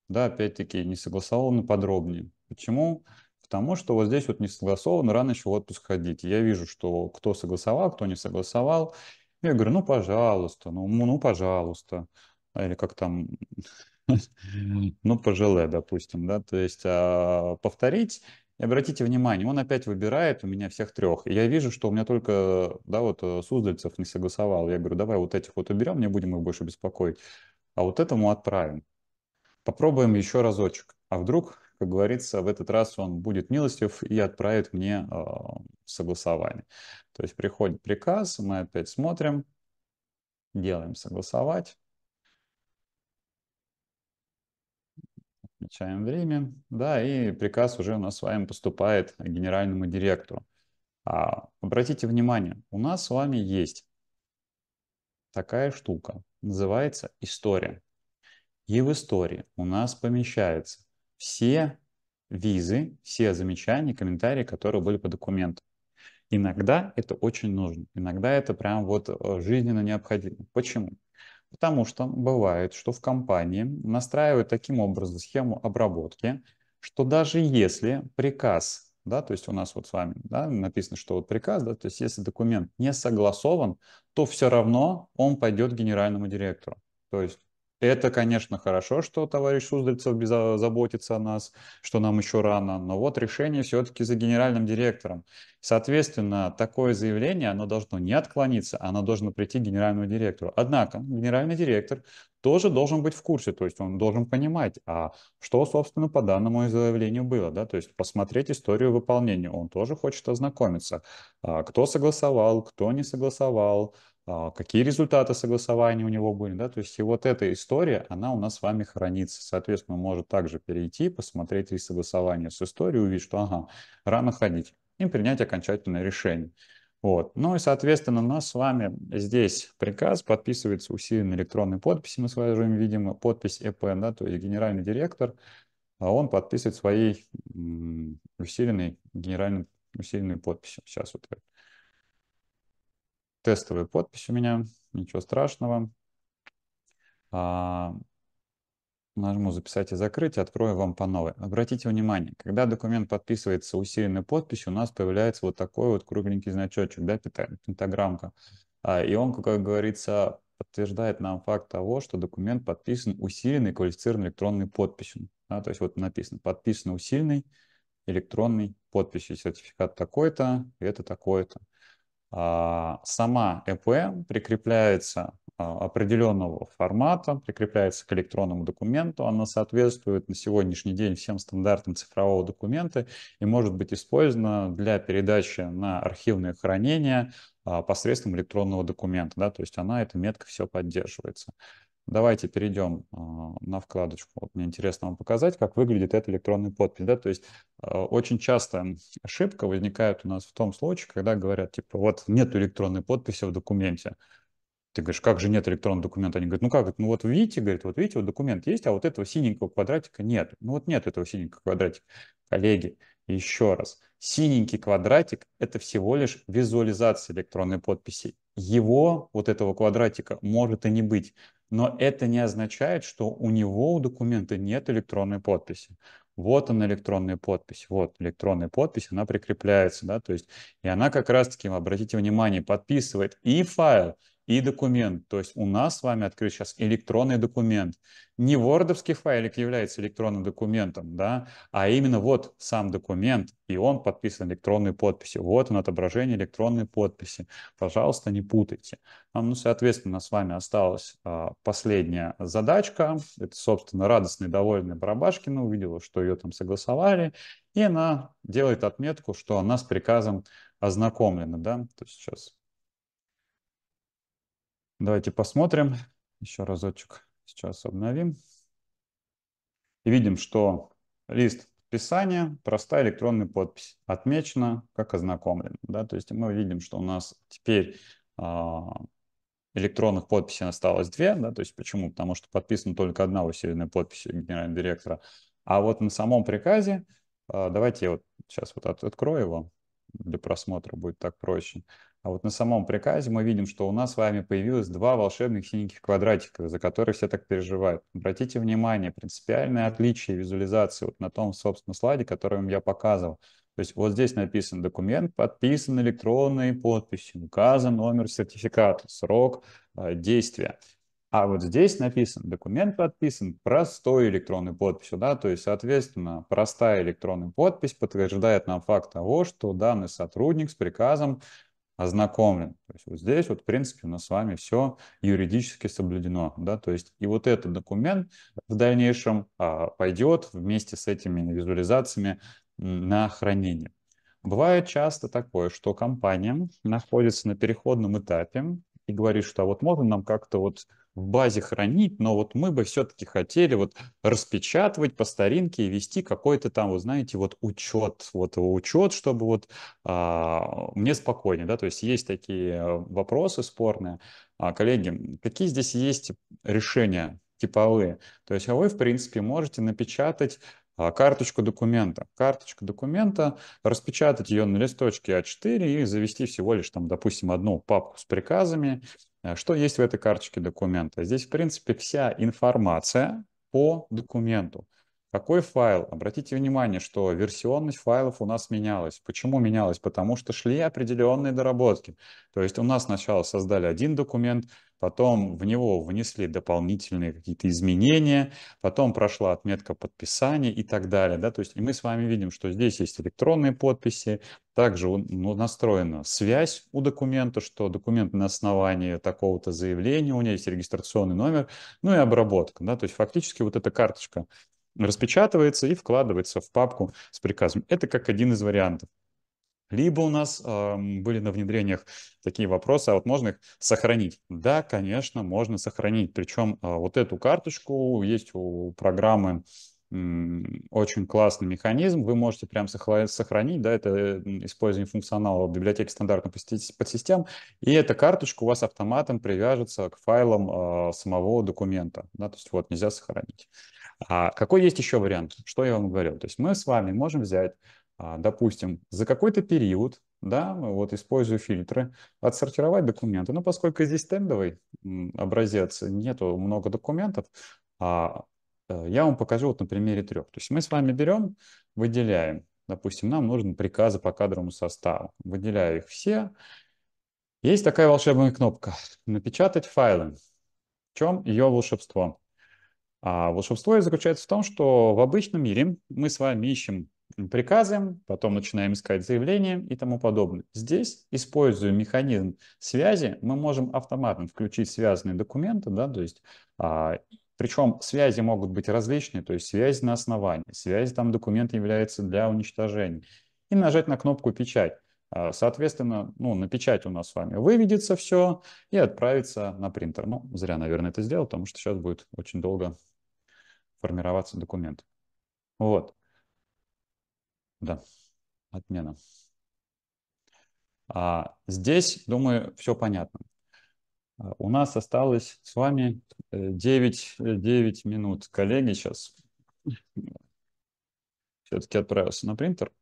Да, опять-таки не согласовано подробнее. Почему? Потому что вот здесь вот не согласовано, рано еще в отпуск ходить. Я вижу, что кто согласовал, кто не согласовал. Я говорю, ну, пожалуйста, ну, ну пожалуйста. А, или как там, ну, пожеле, допустим, да. То есть а, повторить и обратите внимание, он опять выбирает у меня всех трех. И я вижу, что у меня только, да, вот э, Суздальцев не согласовал. Я говорю, давай вот этих вот уберем, не будем их больше беспокоить. А вот этому отправим. Попробуем еще разочек. А вдруг, как говорится, в этот раз он будет милостив и отправит мне э, согласование. То есть приходит приказ, мы опять смотрим, делаем согласовать. отмечаем время, да, и приказ уже у нас с вами поступает генеральному директору. А, обратите внимание, у нас с вами есть такая штука, называется история. И в истории у нас помещаются все визы, все замечания, комментарии, которые были по документу. Иногда это очень нужно, иногда это прям вот э, жизненно необходимо. Почему? Потому что бывает, что в компании настраивают таким образом схему обработки, что даже если приказ, да, то есть у нас вот с вами да, написано, что вот приказ, да, то есть если документ не согласован, то все равно он пойдет к генеральному директору. То есть это, конечно, хорошо, что товарищ Суздальцев заботится о нас, что нам еще рано, но вот решение все-таки за генеральным директором. Соответственно, такое заявление, оно должно не отклониться, оно должно прийти к генеральному директору. Однако генеральный директор тоже должен быть в курсе, то есть он должен понимать, а что, собственно, по данному заявлению было, да, то есть посмотреть историю выполнения, он тоже хочет ознакомиться, а кто согласовал, кто не согласовал, а, какие результаты согласования у него были, да, то есть и вот эта история, она у нас с вами хранится, соответственно, может также перейти, посмотреть и согласование с историей, увидеть, что, ага, рано ходить, и принять окончательное решение. Вот. Ну и, соответственно, у нас с вами здесь приказ подписывается усиленной электронной подписью, мы с вами видим подпись ЭП, да, то есть генеральный директор, а он подписывает своей усиленной генеральной усиленной подписью. Сейчас вот тестовая подпись у меня, ничего страшного. А, нажму «Записать и закрыть», открою вам по новой. Обратите внимание, когда документ подписывается усиленной подписью, у нас появляется вот такой вот кругленький значочек, да, пентаграммка. А, и он, как говорится, подтверждает нам факт того, что документ подписан усиленной квалифицированной электронной подписью. Да, то есть вот написано «подписан усиленной электронной подписью сертификат такой-то, это такое-то. А, сама ЭП эм прикрепляется а, определенного формата, прикрепляется к электронному документу, она соответствует на сегодняшний день всем стандартам цифрового документа и может быть использована для передачи на архивное хранение а, посредством электронного документа, да, то есть она, эта метка все поддерживается. Давайте перейдем а, на вкладочку. Вот мне интересно вам показать, как выглядит эта электронная подпись. Да? То есть а, очень часто ошибка возникает у нас в том случае, когда говорят, типа, вот нет электронной подписи в документе. Ты говоришь, как же нет электронного документа? Они говорят, ну как, ну вот видите, говорит, вот видите, вот документ есть, а вот этого синенького квадратика нет. Ну вот нет этого синенького квадратика. Коллеги, еще раз, синенький квадратик – это всего лишь визуализация электронной подписи. Его, вот этого квадратика, может и не быть но это не означает, что у него у документа нет электронной подписи. Вот она электронная подпись, вот электронная подпись, она прикрепляется, да, то есть, и она как раз-таки, обратите внимание, подписывает и файл, и документ. То есть у нас с вами открыт сейчас электронный документ. Не вордовский файлик является электронным документом, да, а именно вот сам документ, и он подписан электронной подписью. Вот он отображение электронной подписи. Пожалуйста, не путайте. Ну, соответственно, нас с вами осталась а, последняя задачка. Это, собственно, радостный, довольный довольная Барабашкина увидела, что ее там согласовали, и она делает отметку, что она с приказом ознакомлена, да. То есть сейчас Давайте посмотрим. Еще разочек сейчас обновим. И видим, что лист писания простая электронная подпись, отмечена как ознакомлен. Да? То есть мы видим, что у нас теперь а, электронных подписей осталось две, да, то есть почему? Потому что подписана только одна усиленная подпись генерального директора. А вот на самом приказе, а, давайте я вот сейчас вот открою его для просмотра, будет так проще. А вот на самом приказе мы видим, что у нас с вами появилось два волшебных синеньких квадратика, за которые все так переживают. Обратите внимание, принципиальное отличие визуализации вот на том, собственно, слайде, который я показывал. То есть вот здесь написан документ, подписан электронной подписью, указан номер сертификата, срок э, действия. А вот здесь написан документ подписан простой электронной подписью, да, то есть, соответственно, простая электронная подпись подтверждает нам факт того, что данный сотрудник с приказом ознакомлен. То есть вот здесь вот, в принципе, у нас с вами все юридически соблюдено, да, то есть и вот этот документ в дальнейшем а, пойдет вместе с этими визуализациями на хранение. Бывает часто такое, что компания находится на переходном этапе и говорит, что а вот можно нам как-то вот в базе хранить, но вот мы бы все-таки хотели вот распечатывать по старинке и вести какой-то там, вы знаете, вот учет, вот его учет, чтобы вот а, мне спокойнее, да, то есть есть такие а, вопросы спорные. А, коллеги, какие здесь есть решения типовые? То есть а вы, в принципе, можете напечатать а, карточку документа. Карточку документа, распечатать ее на листочке А4 и завести всего лишь там, допустим, одну папку с приказами Э, что есть в этой карточке документа? Здесь, в принципе, вся информация по документу. Какой файл? Обратите внимание, что версионность файлов у нас менялась. Почему менялась? Потому что шли определенные доработки. То есть у нас сначала создали один документ, потом в него внесли дополнительные какие-то изменения, потом прошла отметка подписания и так далее. Да? То есть и мы с вами видим, что здесь есть электронные подписи, также ну, настроена связь у документа, что документ на основании такого-то заявления, у нее есть регистрационный номер, ну и обработка. Да? То есть фактически вот эта карточка распечатывается и вкладывается в папку с приказом. Это как один из вариантов. Либо у нас э, были на внедрениях такие вопросы, а вот можно их сохранить? Да, конечно, можно сохранить. Причем э, а, вот эту карточку есть у программы очень классный механизм. Вы можете прям сохранить, да, это использование функционала библиотеки стандартных подсистем, и эта карточка у вас автоматом привяжется к файлам э, самого документа, да, то есть вот нельзя сохранить. А какой есть еще вариант? Что я вам говорил? То есть мы с вами можем взять, а, допустим, за какой-то период, да, вот использую фильтры, отсортировать документы. Но поскольку здесь тендовый образец, нету много документов, а, э, я вам покажу вот на примере трех. То есть мы с вами берем, выделяем. Допустим, нам нужны приказы по кадровому составу. Выделяю их все. Есть такая волшебная кнопка «Напечатать файлы». В чем ее волшебство? А волшебство и заключается в том, что в обычном мире мы с вами ищем приказы, потом начинаем искать заявления и тому подобное. Здесь, используя механизм связи, мы можем автоматом включить связанные документы, да, то есть а, причем связи могут быть различные, то есть связь на основании, связь там документ является для уничтожения. И нажать на кнопку «Печать». А, соответственно, ну, на печать у нас с вами выведется все и отправится на принтер. Ну, зря, наверное, это сделал, потому что сейчас будет очень долго формироваться документ. Вот. Да, отмена. А здесь, думаю, все понятно. А, у нас осталось с вами 9, э, 9 минут. Коллеги, сейчас все-таки отправился на принтер.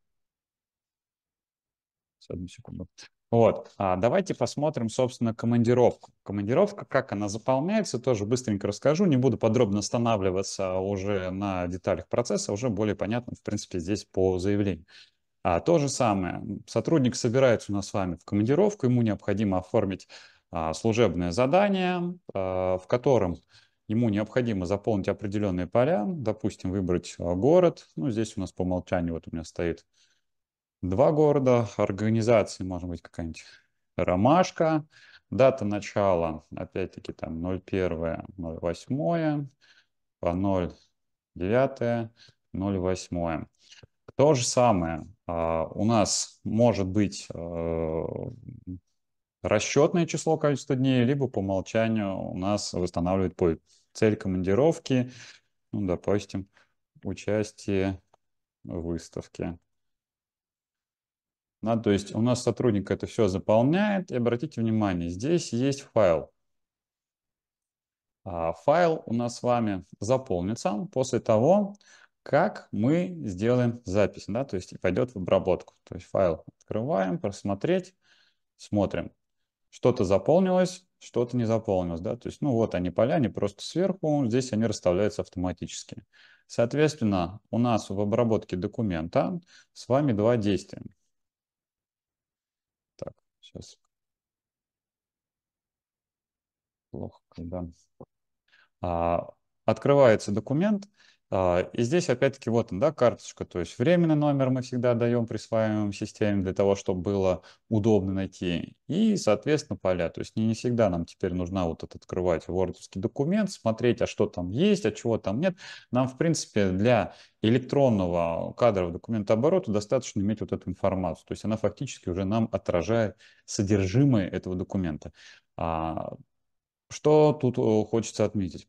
Одну секунду. Вот, а давайте посмотрим, собственно, командировку. Командировка, как она заполняется, тоже быстренько расскажу. Не буду подробно останавливаться уже на деталях процесса, уже более понятно, в принципе, здесь по заявлению. А то же самое, сотрудник собирается у нас с вами в командировку, ему необходимо оформить а, служебное задание, а, в котором ему необходимо заполнить определенные поля, допустим, выбрать а, город. Ну, здесь у нас по умолчанию вот у меня стоит два города, организации, может быть, какая-нибудь ромашка, дата начала, опять-таки, там 01, 08, 09, 08. То же самое а, у нас может быть э, расчетное число количества дней, либо по умолчанию у нас восстанавливает по цель командировки, ну, допустим, участие в выставке. Да, то есть у нас сотрудник это все заполняет. И обратите внимание, здесь есть файл. А файл у нас с вами заполнится после того, как мы сделаем запись. Да, то есть пойдет в обработку. То есть файл открываем, просмотреть, смотрим. Что-то заполнилось, что-то не заполнилось. Да? То есть, ну вот они поля, они просто сверху, здесь они расставляются автоматически. Соответственно, у нас в обработке документа с вами два действия. Сейчас. Плохо, когда А, открывается документ. А, и здесь опять-таки вот да, карточка, то есть временный номер мы всегда даем присваиваемым системе для того, чтобы было удобно найти. И, соответственно, поля. То есть не, не всегда нам теперь нужно вот этот открывать вордовский документ, смотреть, а что там есть, а чего там нет. Нам, в принципе, для электронного кадрового документооборота достаточно иметь вот эту информацию. То есть она фактически уже нам отражает содержимое этого документа. А, что тут хочется отметить?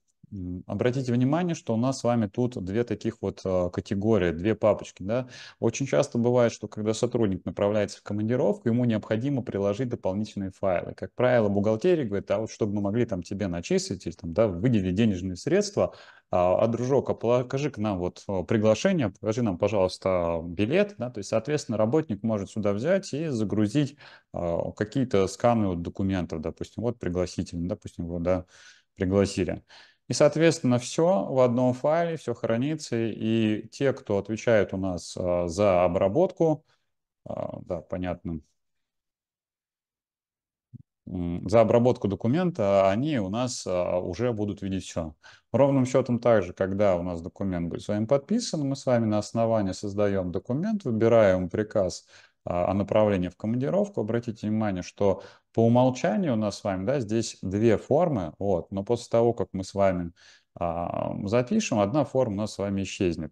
обратите внимание, что у нас с вами тут две таких вот а, категории, две папочки. Да? Очень часто бывает, что когда сотрудник направляется в командировку, ему необходимо приложить дополнительные файлы. Как правило, бухгалтерия говорит, а вот чтобы мы могли там тебе начислить или там, да, выделить денежные средства, а, а дружок, а покажи к нам вот а, приглашение, покажи нам, пожалуйста, билет, да, то есть, соответственно, работник может сюда взять и загрузить а, какие-то сканы вот документов, допустим, вот пригласительный, допустим, вот, да, пригласили. И, соответственно, все в одном файле, все хранится, и те, кто отвечает у нас а, за обработку, а, да, понятно, за обработку документа, они у нас а, уже будут видеть все. Ровным счетом также, когда у нас документ будет с вами подписан, мы с вами на основании создаем документ, выбираем приказ а, о направлении в командировку, обратите внимание, что по умолчанию у нас с вами, да, здесь две формы, вот, но после того, как мы с вами а, запишем, одна форма у нас с вами исчезнет.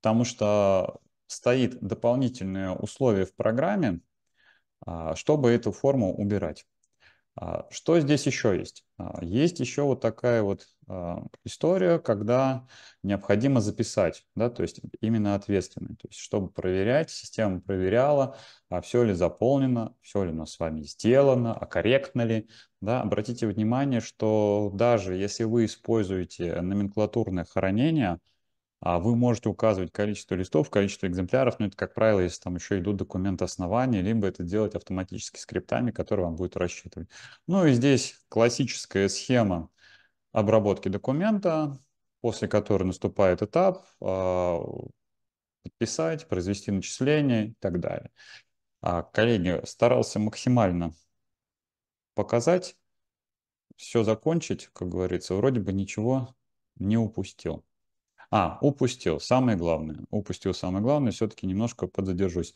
Потому что стоит дополнительное условие в программе, а, чтобы эту форму убирать. А, что здесь еще есть? А, есть еще вот такая вот Э, история, когда необходимо записать, да, то есть именно ответственный, то есть чтобы проверять, система проверяла, а все ли заполнено, все ли у нас с вами сделано, а корректно ли, да, обратите внимание, что даже если вы используете номенклатурное хранение, а вы можете указывать количество листов, количество экземпляров, но ну, это, как правило, если там еще идут документы основания, либо это делать автоматически скриптами, которые вам будет рассчитывать. Ну и здесь классическая схема, обработки документа, после которой наступает этап а, подписать, произвести начисление и так далее. А коллеги, старался максимально показать, все закончить, как говорится, вроде бы ничего не упустил. А, упустил, самое главное. Упустил самое главное, все-таки немножко подзадержусь.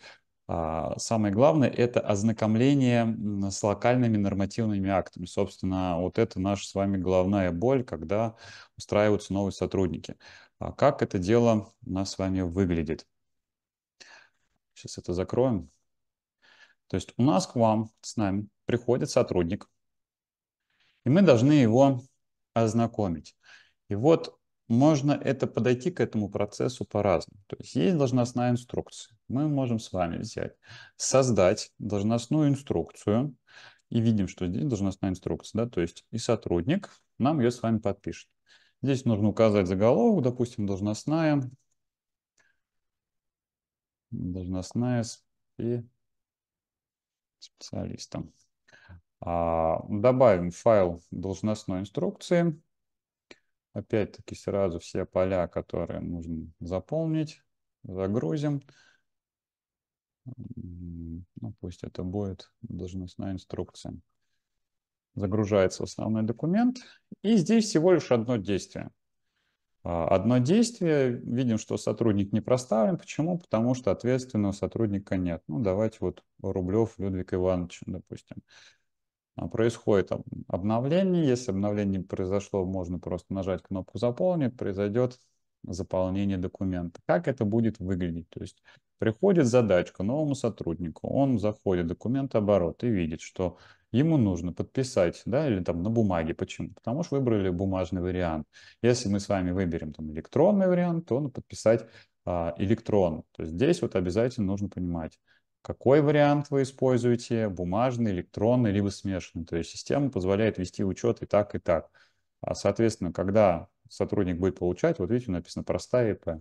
А, самое главное – это ознакомление с локальными нормативными актами. Собственно, вот это наша с вами головная боль, когда устраиваются новые сотрудники. А как это дело у нас с вами выглядит? Сейчас это закроем. То есть у нас к вам, с нами, приходит сотрудник, и мы должны его ознакомить. И вот можно это подойти к этому процессу по-разному. То есть есть должностная инструкция. Мы можем с вами взять, создать должностную инструкцию. И видим, что здесь должностная инструкция, да, то есть и сотрудник нам ее с вами подпишет. Здесь нужно указать заголовок, допустим, должностная, должностная с специалистом. А, добавим файл должностной инструкции Опять-таки сразу все поля, которые нужно заполнить, загрузим. Ну, пусть это будет должностная инструкция. Загружается основной документ. И здесь всего лишь одно действие. А, одно действие, видим, что сотрудник не проставлен. Почему? Потому что ответственного сотрудника нет. Ну, давайте вот Рублев Людвиг Иванович, допустим. А, происходит обновление. Если обновление произошло, можно просто нажать кнопку «Заполнить», произойдет заполнение документа. Как это будет выглядеть? То есть приходит задачка новому сотруднику, он заходит в документооборот и видит, что ему нужно подписать, да, или там на бумаге. Почему? Потому что выбрали бумажный вариант. Если мы с вами выберем там электронный вариант, то он подписать а, электрон. То есть здесь вот обязательно нужно понимать, какой вариант вы используете, бумажный, электронный, либо смешанный. То есть система позволяет вести учет и так, и так. А, соответственно, когда сотрудник будет получать, вот видите, написано простая ИП.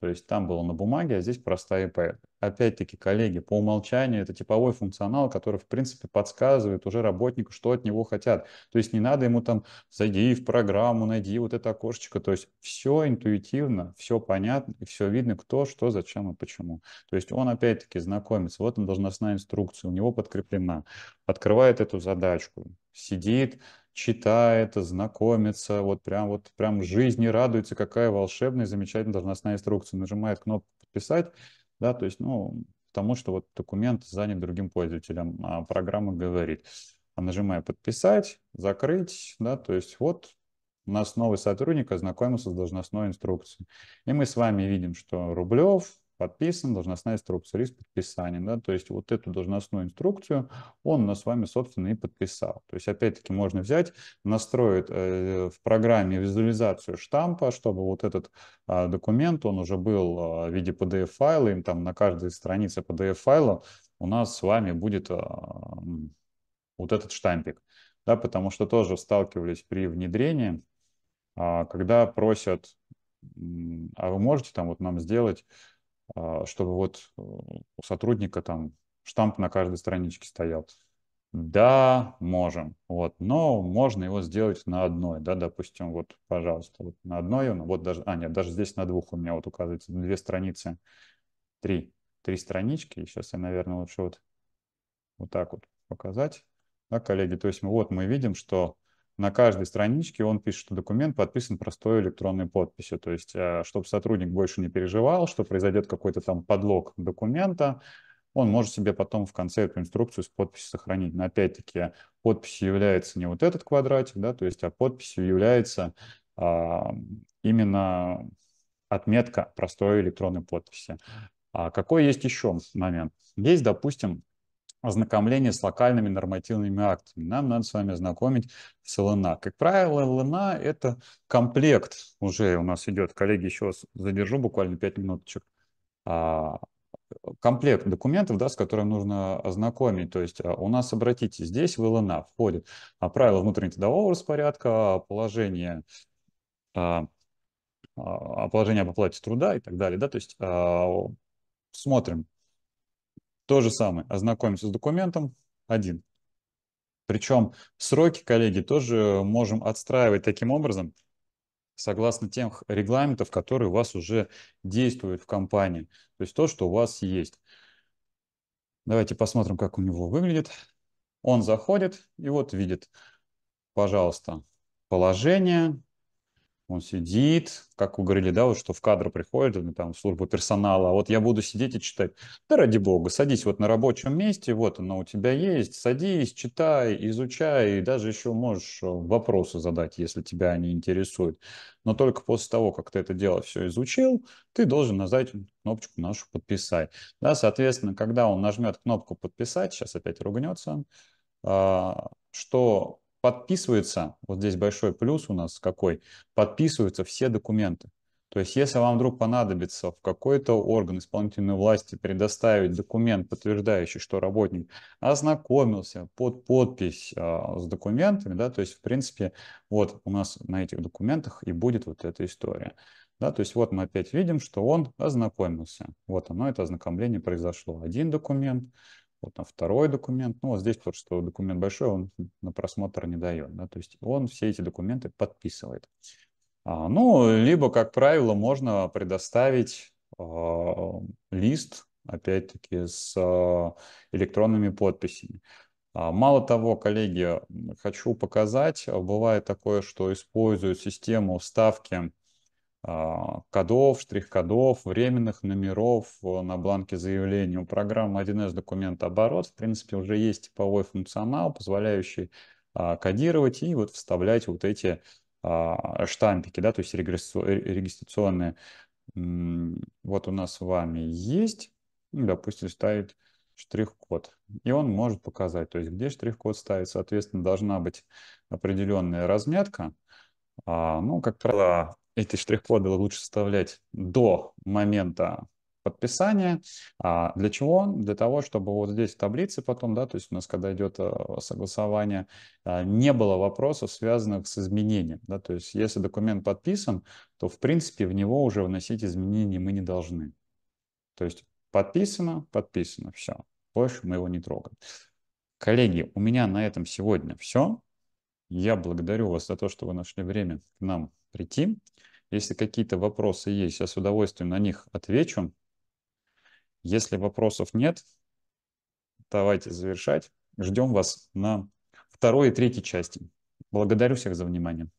То есть там было на бумаге, а здесь простая IP. Опять-таки, коллеги, по умолчанию это типовой функционал, который, в принципе, подсказывает уже работнику, что от него хотят. То есть не надо ему там зайди в программу, найди вот это окошечко. То есть все интуитивно, все понятно, и все видно, кто, что, зачем и почему. То есть он, опять-таки, знакомится. Вот он должностная инструкция, у него подкреплена. Открывает эту задачку, сидит, читает, знакомится, вот прям вот прям жизни радуется, какая волшебная, замечательная должностная инструкция. Нажимает кнопку «Подписать», да, то есть, ну, потому что вот документ занят другим пользователем, а программа говорит. А нажимая «Подписать», «Закрыть», да, то есть вот у нас новый сотрудник ознакомился с должностной инструкцией. И мы с вами видим, что Рублев, подписан, должностная инструкция, риск подписания, да, то есть вот эту должностную инструкцию он у нас с вами, собственно, и подписал. То есть, опять-таки, можно взять, настроить э, в программе визуализацию штампа, чтобы вот этот а, документ, он уже был а, в виде PDF-файла, им там на каждой странице PDF-файла у нас с вами будет а, вот этот штампик, да, потому что тоже сталкивались при внедрении, когда просят, а вы можете там вот нам сделать а, чтобы вот у сотрудника там штамп на каждой страничке стоял. Да, можем, вот, но можно его сделать на одной, да, допустим, вот, пожалуйста, вот на одной, вот даже, а, нет, даже здесь на двух у меня вот указывается две страницы, три, три странички, сейчас я, наверное, лучше вот, вот так вот показать, да, коллеги, то есть мы, вот мы видим, что на каждой страничке он пишет, что документ подписан простой электронной подписью. То есть, э, чтобы сотрудник больше не переживал, что произойдет какой-то там подлог документа, он может себе потом в конце эту инструкцию с подписью сохранить. Но опять-таки подписью является не вот этот квадратик, да, то есть, а подписью является а, именно отметка простой электронной подписи. А какой есть еще момент? Есть, допустим, ознакомление с локальными нормативными актами. Нам надо с вами ознакомить с ЛНА. Как правило, ЛНА – это комплект уже у нас идет. Коллеги, еще вас задержу буквально 5 минуточек. А, комплект документов, да, с которым нужно ознакомить. То есть а, у нас, обратите, здесь в ЛНА входит а, правила внутреннетрудового распорядка, положение положение об оплате труда и так далее. Да? То есть смотрим, то же самое, ознакомимся с документом, один. Причем сроки, коллеги, тоже можем отстраивать таким образом, согласно тем регламентов, которые у вас уже действуют в компании. То есть то, что у вас есть. Давайте посмотрим, как у него выглядит. Он заходит и вот видит, пожалуйста, положение, он сидит, как вы говорили, да, вот что в кадр приходит, ну, там, в службу персонала, а вот я буду сидеть и читать. Да ради бога, садись вот на рабочем месте, вот оно у тебя есть, садись, читай, изучай, и даже еще можешь э, вопросы задать, если тебя они интересуют. Но только после того, как ты это дело все изучил, ты должен нажать кнопочку нашу «Подписать». Да, соответственно, когда он нажмет кнопку «Подписать», сейчас опять ругнется, а, что подписывается, вот здесь большой плюс у нас какой, подписываются все документы. То есть, если вам вдруг понадобится в какой-то орган исполнительной власти предоставить документ, подтверждающий, что работник ознакомился под подпись а, с документами, да, то есть, в принципе, вот у нас на этих документах и будет вот эта история. Да, то есть вот мы опять видим, что он ознакомился. Вот оно, это ознакомление произошло. Один документ, вот там второй документ. Ну, вот здесь тот, что документ большой, он на просмотр не дает. Да? То есть он все эти документы подписывает. А, ну, либо, как правило, можно предоставить э, лист, опять-таки, с э, электронными подписями. А, мало того, коллеги, хочу показать, бывает такое, что используют систему вставки а, кодов, штрих-кодов, временных номеров э, на бланке заявления. У программы 1С оборот, в принципе, уже есть типовой функционал, позволяющий а, кодировать и вот вставлять вот эти а, штампики, да, то есть регистрационные. Вот у нас с вами есть, ну, допустим, ставит штрих-код. И он может показать, то есть где штрих-код ставит. Соответственно, должна быть определенная разметка. Ну, как правило, эти штрих-коды лучше вставлять до момента подписания. А для чего? Для того, чтобы вот здесь в таблице потом, да, то есть у нас, когда идет э, согласование, э, не было вопросов, связанных с изменением. Да, то есть если документ подписан, то, в принципе, в него уже вносить изменения мы не должны. То есть подписано, подписано, все. Больше мы его не трогаем. Коллеги, у меня на этом сегодня все. Я благодарю вас за то, что вы нашли время к нам прийти. Если какие-то вопросы есть, я с удовольствием на них отвечу. Если вопросов нет, давайте завершать. Ждем вас на второй и третьей части. Благодарю всех за внимание.